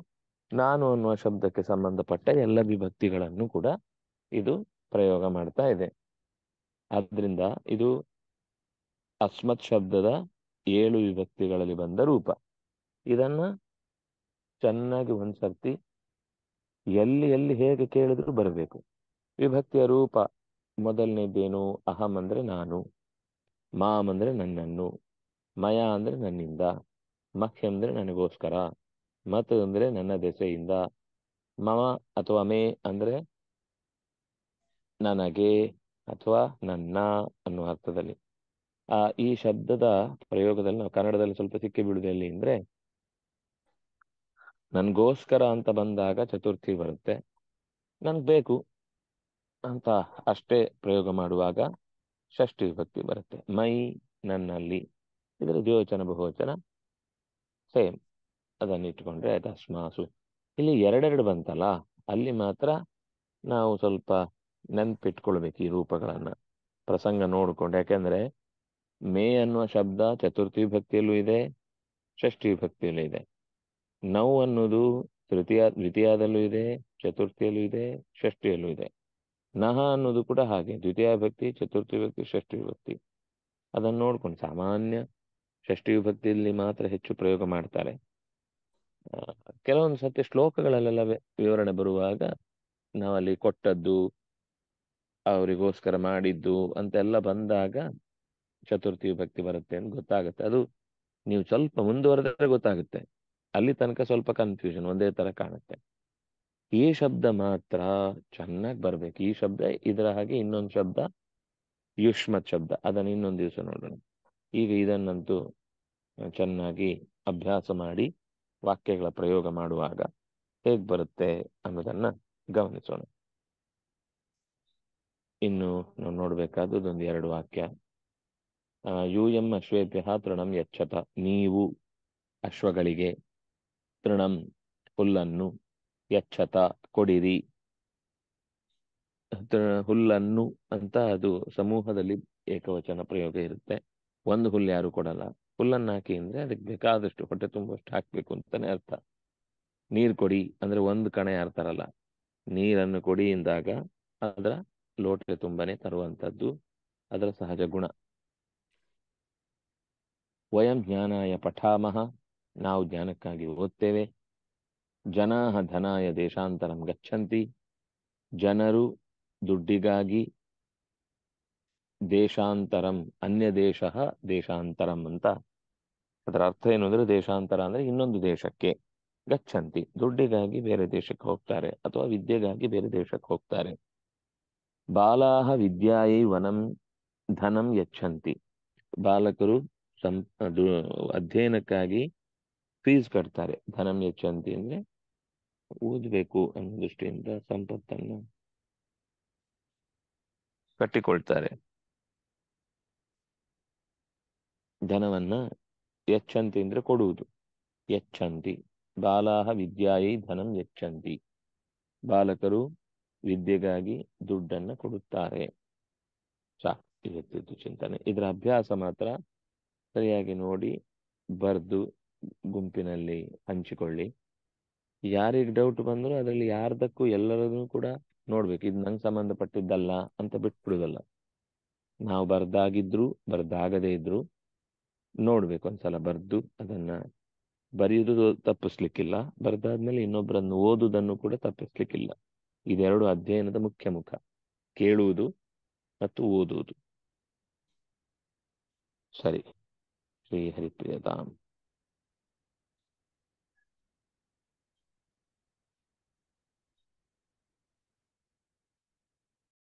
ನಾನು ಅನ್ನುವ ಶಬ್ದಕ್ಕೆ ಸಂಬಂಧಪಟ್ಟ ಎಲ್ಲ ವಿಭಕ್ತಿಗಳನ್ನು ಕೂಡ ಇದು ಪ್ರಯೋಗ ಮಾಡ್ತಾ ಇದೆ ಆದ್ರಿಂದ ಇದು ಅಸ್ಮತ್ ಶಬ್ದದ ಏಳು ವಿಭಕ್ತಿಗಳಲ್ಲಿ ಬಂದ ರೂಪ ಇದನ್ನ ಚೆನ್ನಾಗಿ ಒಂದ್ಸರ್ತಿ ಎಲ್ಲಿ ಎಲ್ಲಿ ಹೇಗೆ ಕೇಳಿದ್ರು ಬರಬೇಕು ವಿಭಕ್ತಿಯ ರೂಪ ಮೊದಲನೇದೇನು ಅಹಂ ಅಂದ್ರೆ ನಾನು ಮಾಂ ಅಂದ್ರೆ ನನ್ನನ್ನು ಮಯ ಅಂದ್ರೆ ನನ್ನಿಂದ ಮಹ್ ಅಂದ್ರೆ ನನಗೋಸ್ಕರ ಮತ್ ಅಂದ್ರೆ ನನ್ನ ದೆಸೆಯಿಂದ ಮಮ ಅಥವಾ ಮೇ ಅಂದ್ರೆ ನನಗೆ ಅಥವಾ ನನ್ನ ಅನ್ನುವ ಅರ್ಥದಲ್ಲಿ ಆ ಈ ಶಬ್ದದ ಪ್ರಯೋಗದಲ್ಲಿ ನಾವು ಕನ್ನಡದಲ್ಲಿ ಸ್ವಲ್ಪ ಸಿಕ್ಕಿ ಬೀಳುವುದು ಅಂದ್ರೆ ನನ್ಗೋಸ್ಕರ ಅಂತ ಬಂದಾಗ ಚತುರ್ಥಿ ಬರುತ್ತೆ ನನ್ಗೆ ಬೇಕು ಅಂತ ಅಷ್ಟೇ ಪ್ರಯೋಗ ಮಾಡುವಾಗ ಷಷ್ಠಿ ವಿಭಕ್ತಿ ಬರುತ್ತೆ ಮೈ ನನ್ನಲ್ಲಿ ಇದರ ದ್ಯೋಚನ ಬಹುವಚನ ಸೇಮ್ ಅದನ್ನು ಇಟ್ಕೊಂಡ್ರೆ ಅದಸ್ಮಾಸು ಇಲ್ಲಿ ಎರಡೆರಡು ಬಂತಲ್ಲ ಅಲ್ಲಿ ಮಾತ್ರ ನಾವು ಸ್ವಲ್ಪ ನೆನ್ಪಿಟ್ಕೊಳ್ಬೇಕು ಈ ರೂಪಗಳನ್ನು ಪ್ರಸಂಗ ನೋಡಿಕೊಂಡು ಯಾಕೆಂದರೆ ಮೇ ಅನ್ನುವ ಶಬ್ದ ಚತುರ್ಥಿ ವಿಭಕ್ತಿಯಲ್ಲೂ ಇದೆ ಷಷ್ಠಿ ವಿಭಕ್ತಿಯಲ್ಲೂ ಇದೆ ನೌ ಅನ್ನೋದು ತೃತೀಯ ದ್ವಿತೀಯದಲ್ಲೂ ಇದೆ ಚತುರ್ಥಿಯಲ್ಲೂ ಇದೆ ಷಷ್ಠಿಯಲ್ಲೂ ಇದೆ ನಹ ಅನ್ನೋದು ಕೂಡ ಹಾಗೆ ದ್ವಿತೀಯ ಭಕ್ತಿ ಚತುರ್ಥಿ ವಿಭಕ್ತಿ ಷಷ್ಠಿ ವಿಭಕ್ತಿ ಅದನ್ನು ನೋಡ್ಕೊಂಡು ಸಾಮಾನ್ಯ ಷಷ್ಠಿ ವಿಭಕ್ತಿಯಲ್ಲಿ ಮಾತ್ರ ಹೆಚ್ಚು ಪ್ರಯೋಗ ಮಾಡ್ತಾರೆ ಕೆಲವೊಂದು ಸತ್ಯ ಶ್ಲೋಕಗಳಲ್ಲೆಲ್ಲ ವಿವರಣೆ ಬರುವಾಗ ನಾವಲ್ಲಿ ಕೊಟ್ಟದ್ದು ಅವರಿಗೋಸ್ಕರ ಮಾಡಿದ್ದು ಅಂತೆಲ್ಲ ಬಂದಾಗ ಚತುರ್ಥಿ ವಿಭಕ್ತಿ ಬರುತ್ತೆ ಅಂತ ಗೊತ್ತಾಗುತ್ತೆ ಅದು ನೀವು ಸ್ವಲ್ಪ ಮುಂದುವರೆದ್ರೆ ಗೊತ್ತಾಗುತ್ತೆ ಅಲ್ಲಿ ತನಕ ಸ್ವಲ್ಪ ಕನ್ಫ್ಯೂಷನ್ ಒಂದೇ ತರ ಕಾಣುತ್ತೆ ಈ ಶಬ್ದ ಮಾತ್ರ ಚೆನ್ನಾಗಿ ಬರ್ಬೇಕು ಈ ಶಬ್ದ ಇದರ ಹಾಗೆ ಇನ್ನೊಂದು ಶಬ್ದ ಯುಷ್ಮತ್ ಶಬ್ದ ಅದನ್ನು ಇನ್ನೊಂದು ದಿವಸ ನೋಡೋಣ ಈಗ ಇದನ್ನಂತೂ ಚೆನ್ನಾಗಿ ಅಭ್ಯಾಸ ಮಾಡಿ ವಾಕ್ಯಗಳ ಪ್ರಯೋಗ ಮಾಡುವಾಗ ಹೇಗ್ ಬರುತ್ತೆ ಅನ್ನೋದನ್ನ ಗಮನಿಸೋಣ ಇನ್ನು ನಾವು ಒಂದು ಎರಡು ವಾಕ್ಯ ಯು ಎಂ ಅಶ್ವೇಭ್ಯ ತೃಣಂ ಯಚ್ಚತ ನೀವು ಅಶ್ವಗಳಿಗೆ ತೃಣಂ ಹುಲ್ಲನ್ನು ಯಚ್ಚತ ಕೊಡಿರಿ ಹುಲ್ಲನ್ನು ಅಂತ ಅದು ಸಮೂಹದಲ್ಲಿ ಏಕವಚನ ಪ್ರಯೋಗ ಇರುತ್ತೆ ಒಂದು ಹುಲ್ಲು ಯಾರು ಕೊಡಲ್ಲ ಹುಲ್ಲನ್ನು ಹಾಕಿ ಅಂದ್ರೆ ಅದಕ್ಕೆ ಬೇಕಾದಷ್ಟು ಹೊಟ್ಟೆ ತುಂಬಷ್ಟು ಹಾಕ್ಬೇಕು ಅಂತಾನೆ ಅರ್ಥ ನೀರು ಕೊಡಿ ಅಂದ್ರೆ ಒಂದು ಕಣೆ ಯಾರು ತರಲ್ಲ ನೀರನ್ನು ಕೊಡಿ ಎಂದಾಗ ಅದರ ಲೋಟೆ ತುಂಬಾನೇ ತರುವಂತದ್ದು ಅದರ ಸಹಜ ಗುಣ ವಯಂ ಜ್ಞಾನಾಯ ಪಠಾಮಹ ನಾವು ಜ್ಞಾನಕ್ಕಾಗಿ ಓದ್ತೇವೆ ಜನಾಹ ಧನಾಯ ದೇಶಾಂತರಂ ಗಚ್ಚಂತಿ ಜನರು ದುಡ್ಡಿಗಾಗಿ ದೇಶಾಂತರಂ ಅನ್ಯ ದೇಶ ದೇಶಾಂತರಂ ಅಂತ ಅದರ ಅರ್ಥ ಏನು ಅಂದ್ರೆ ದೇಶಾಂತರ ಅಂದ್ರೆ ಇನ್ನೊಂದು ದೇಶಕ್ಕೆ ಗಚ್ಚಂತಿ ದುಡ್ಡಿಗಾಗಿ ಬೇರೆ ದೇಶಕ್ಕೆ ಹೋಗ್ತಾರೆ ಅಥವಾ ವಿದ್ಯೆಗಾಗಿ ಬೇರೆ ದೇಶಕ್ಕೆ ಹೋಗ್ತಾರೆ ಬಾಲಾಹ ವಿದ್ಯಾಯೈ ವನಂ ಧನಂ ಯಚ್ಚಂತಿ ಬಾಲಕರು ಸಂ ಅಧ್ಯಯನಕ್ಕಾಗಿ ಫೀಸ್ ಕಟ್ತಾರೆ ಧನಂ ಯಚ್ಚಂತಿ ಅಂದ್ರೆ ಓದ್ಬೇಕು ಅನ್ನೋ ದೃಷ್ಟಿಯಿಂದ ಸಂಪತ್ತನ್ನು ಕಟ್ಟಿಕೊಳ್ತಾರೆ ಧನವನ್ನ ಯಚ್ಚಂತಿ ಅಂದ್ರೆ ಕೊಡುವುದು ಯಚ್ಚಂತಿ ಬಾಲಾಹ ವಿದ್ಯಾಯೈ ಧನಂ ಹೆಚ್ಚಂತಿ ಬಾಲಕರು ವಿದ್ಯೆಗಾಗಿ ದುಡ್ಡನ್ನು ಕೊಡುತ್ತಾರೆ ಸಾಕು ಇವತ್ತಿದ್ದು ಚಿಂತನೆ ಇದರ ಅಭ್ಯಾಸ ಮಾತ್ರ ಸರಿಯಾಗಿ ನೋಡಿ ಬರೆದು ಗುಂಪಿನಲ್ಲಿ ಹಂಚಿಕೊಳ್ಳಿ ಯಾರಿಗೆ ಡೌಟ್ ಬಂದ್ರು ಅದ್ರಲ್ಲಿ ಯಾರ್ದಕ್ಕೂ ಎಲ್ಲರನ್ನೂ ಕೂಡ ನೋಡ್ಬೇಕು ಇದು ನಂಗೆ ಸಂಬಂಧಪಟ್ಟಿದ್ದಲ್ಲ ಅಂತ ಬಿಟ್ಬಿಡುದಲ್ಲ ನಾವು ಬರ್ದಾಗಿದ್ರು ಬರ್ದಾಗದೇ ಇದ್ರು ನೋಡ್ಬೇಕು ಒಂದ್ಸಲ ಬರ್ದು ಅದನ್ನ ಬರೆಯುವುದು ತಪ್ಪಿಸ್ಲಿಕ್ಕಿಲ್ಲ ಬರ್ದಾದ್ಮೇಲೆ ಇನ್ನೊಬ್ಬರನ್ನು ಓದುದನ್ನು ಕೂಡ ತಪ್ಪಿಸ್ಲಿಕ್ಕಿಲ್ಲ ಇದೆರಡು ಅಧ್ಯಯನದ ಮುಖ್ಯ ಮುಖ ಕೇಳುವುದು ಮತ್ತು ಓದುವುದು ಸರಿ ಶ್ರೀ ಹರಿಪ್ರಿಯತಾಂ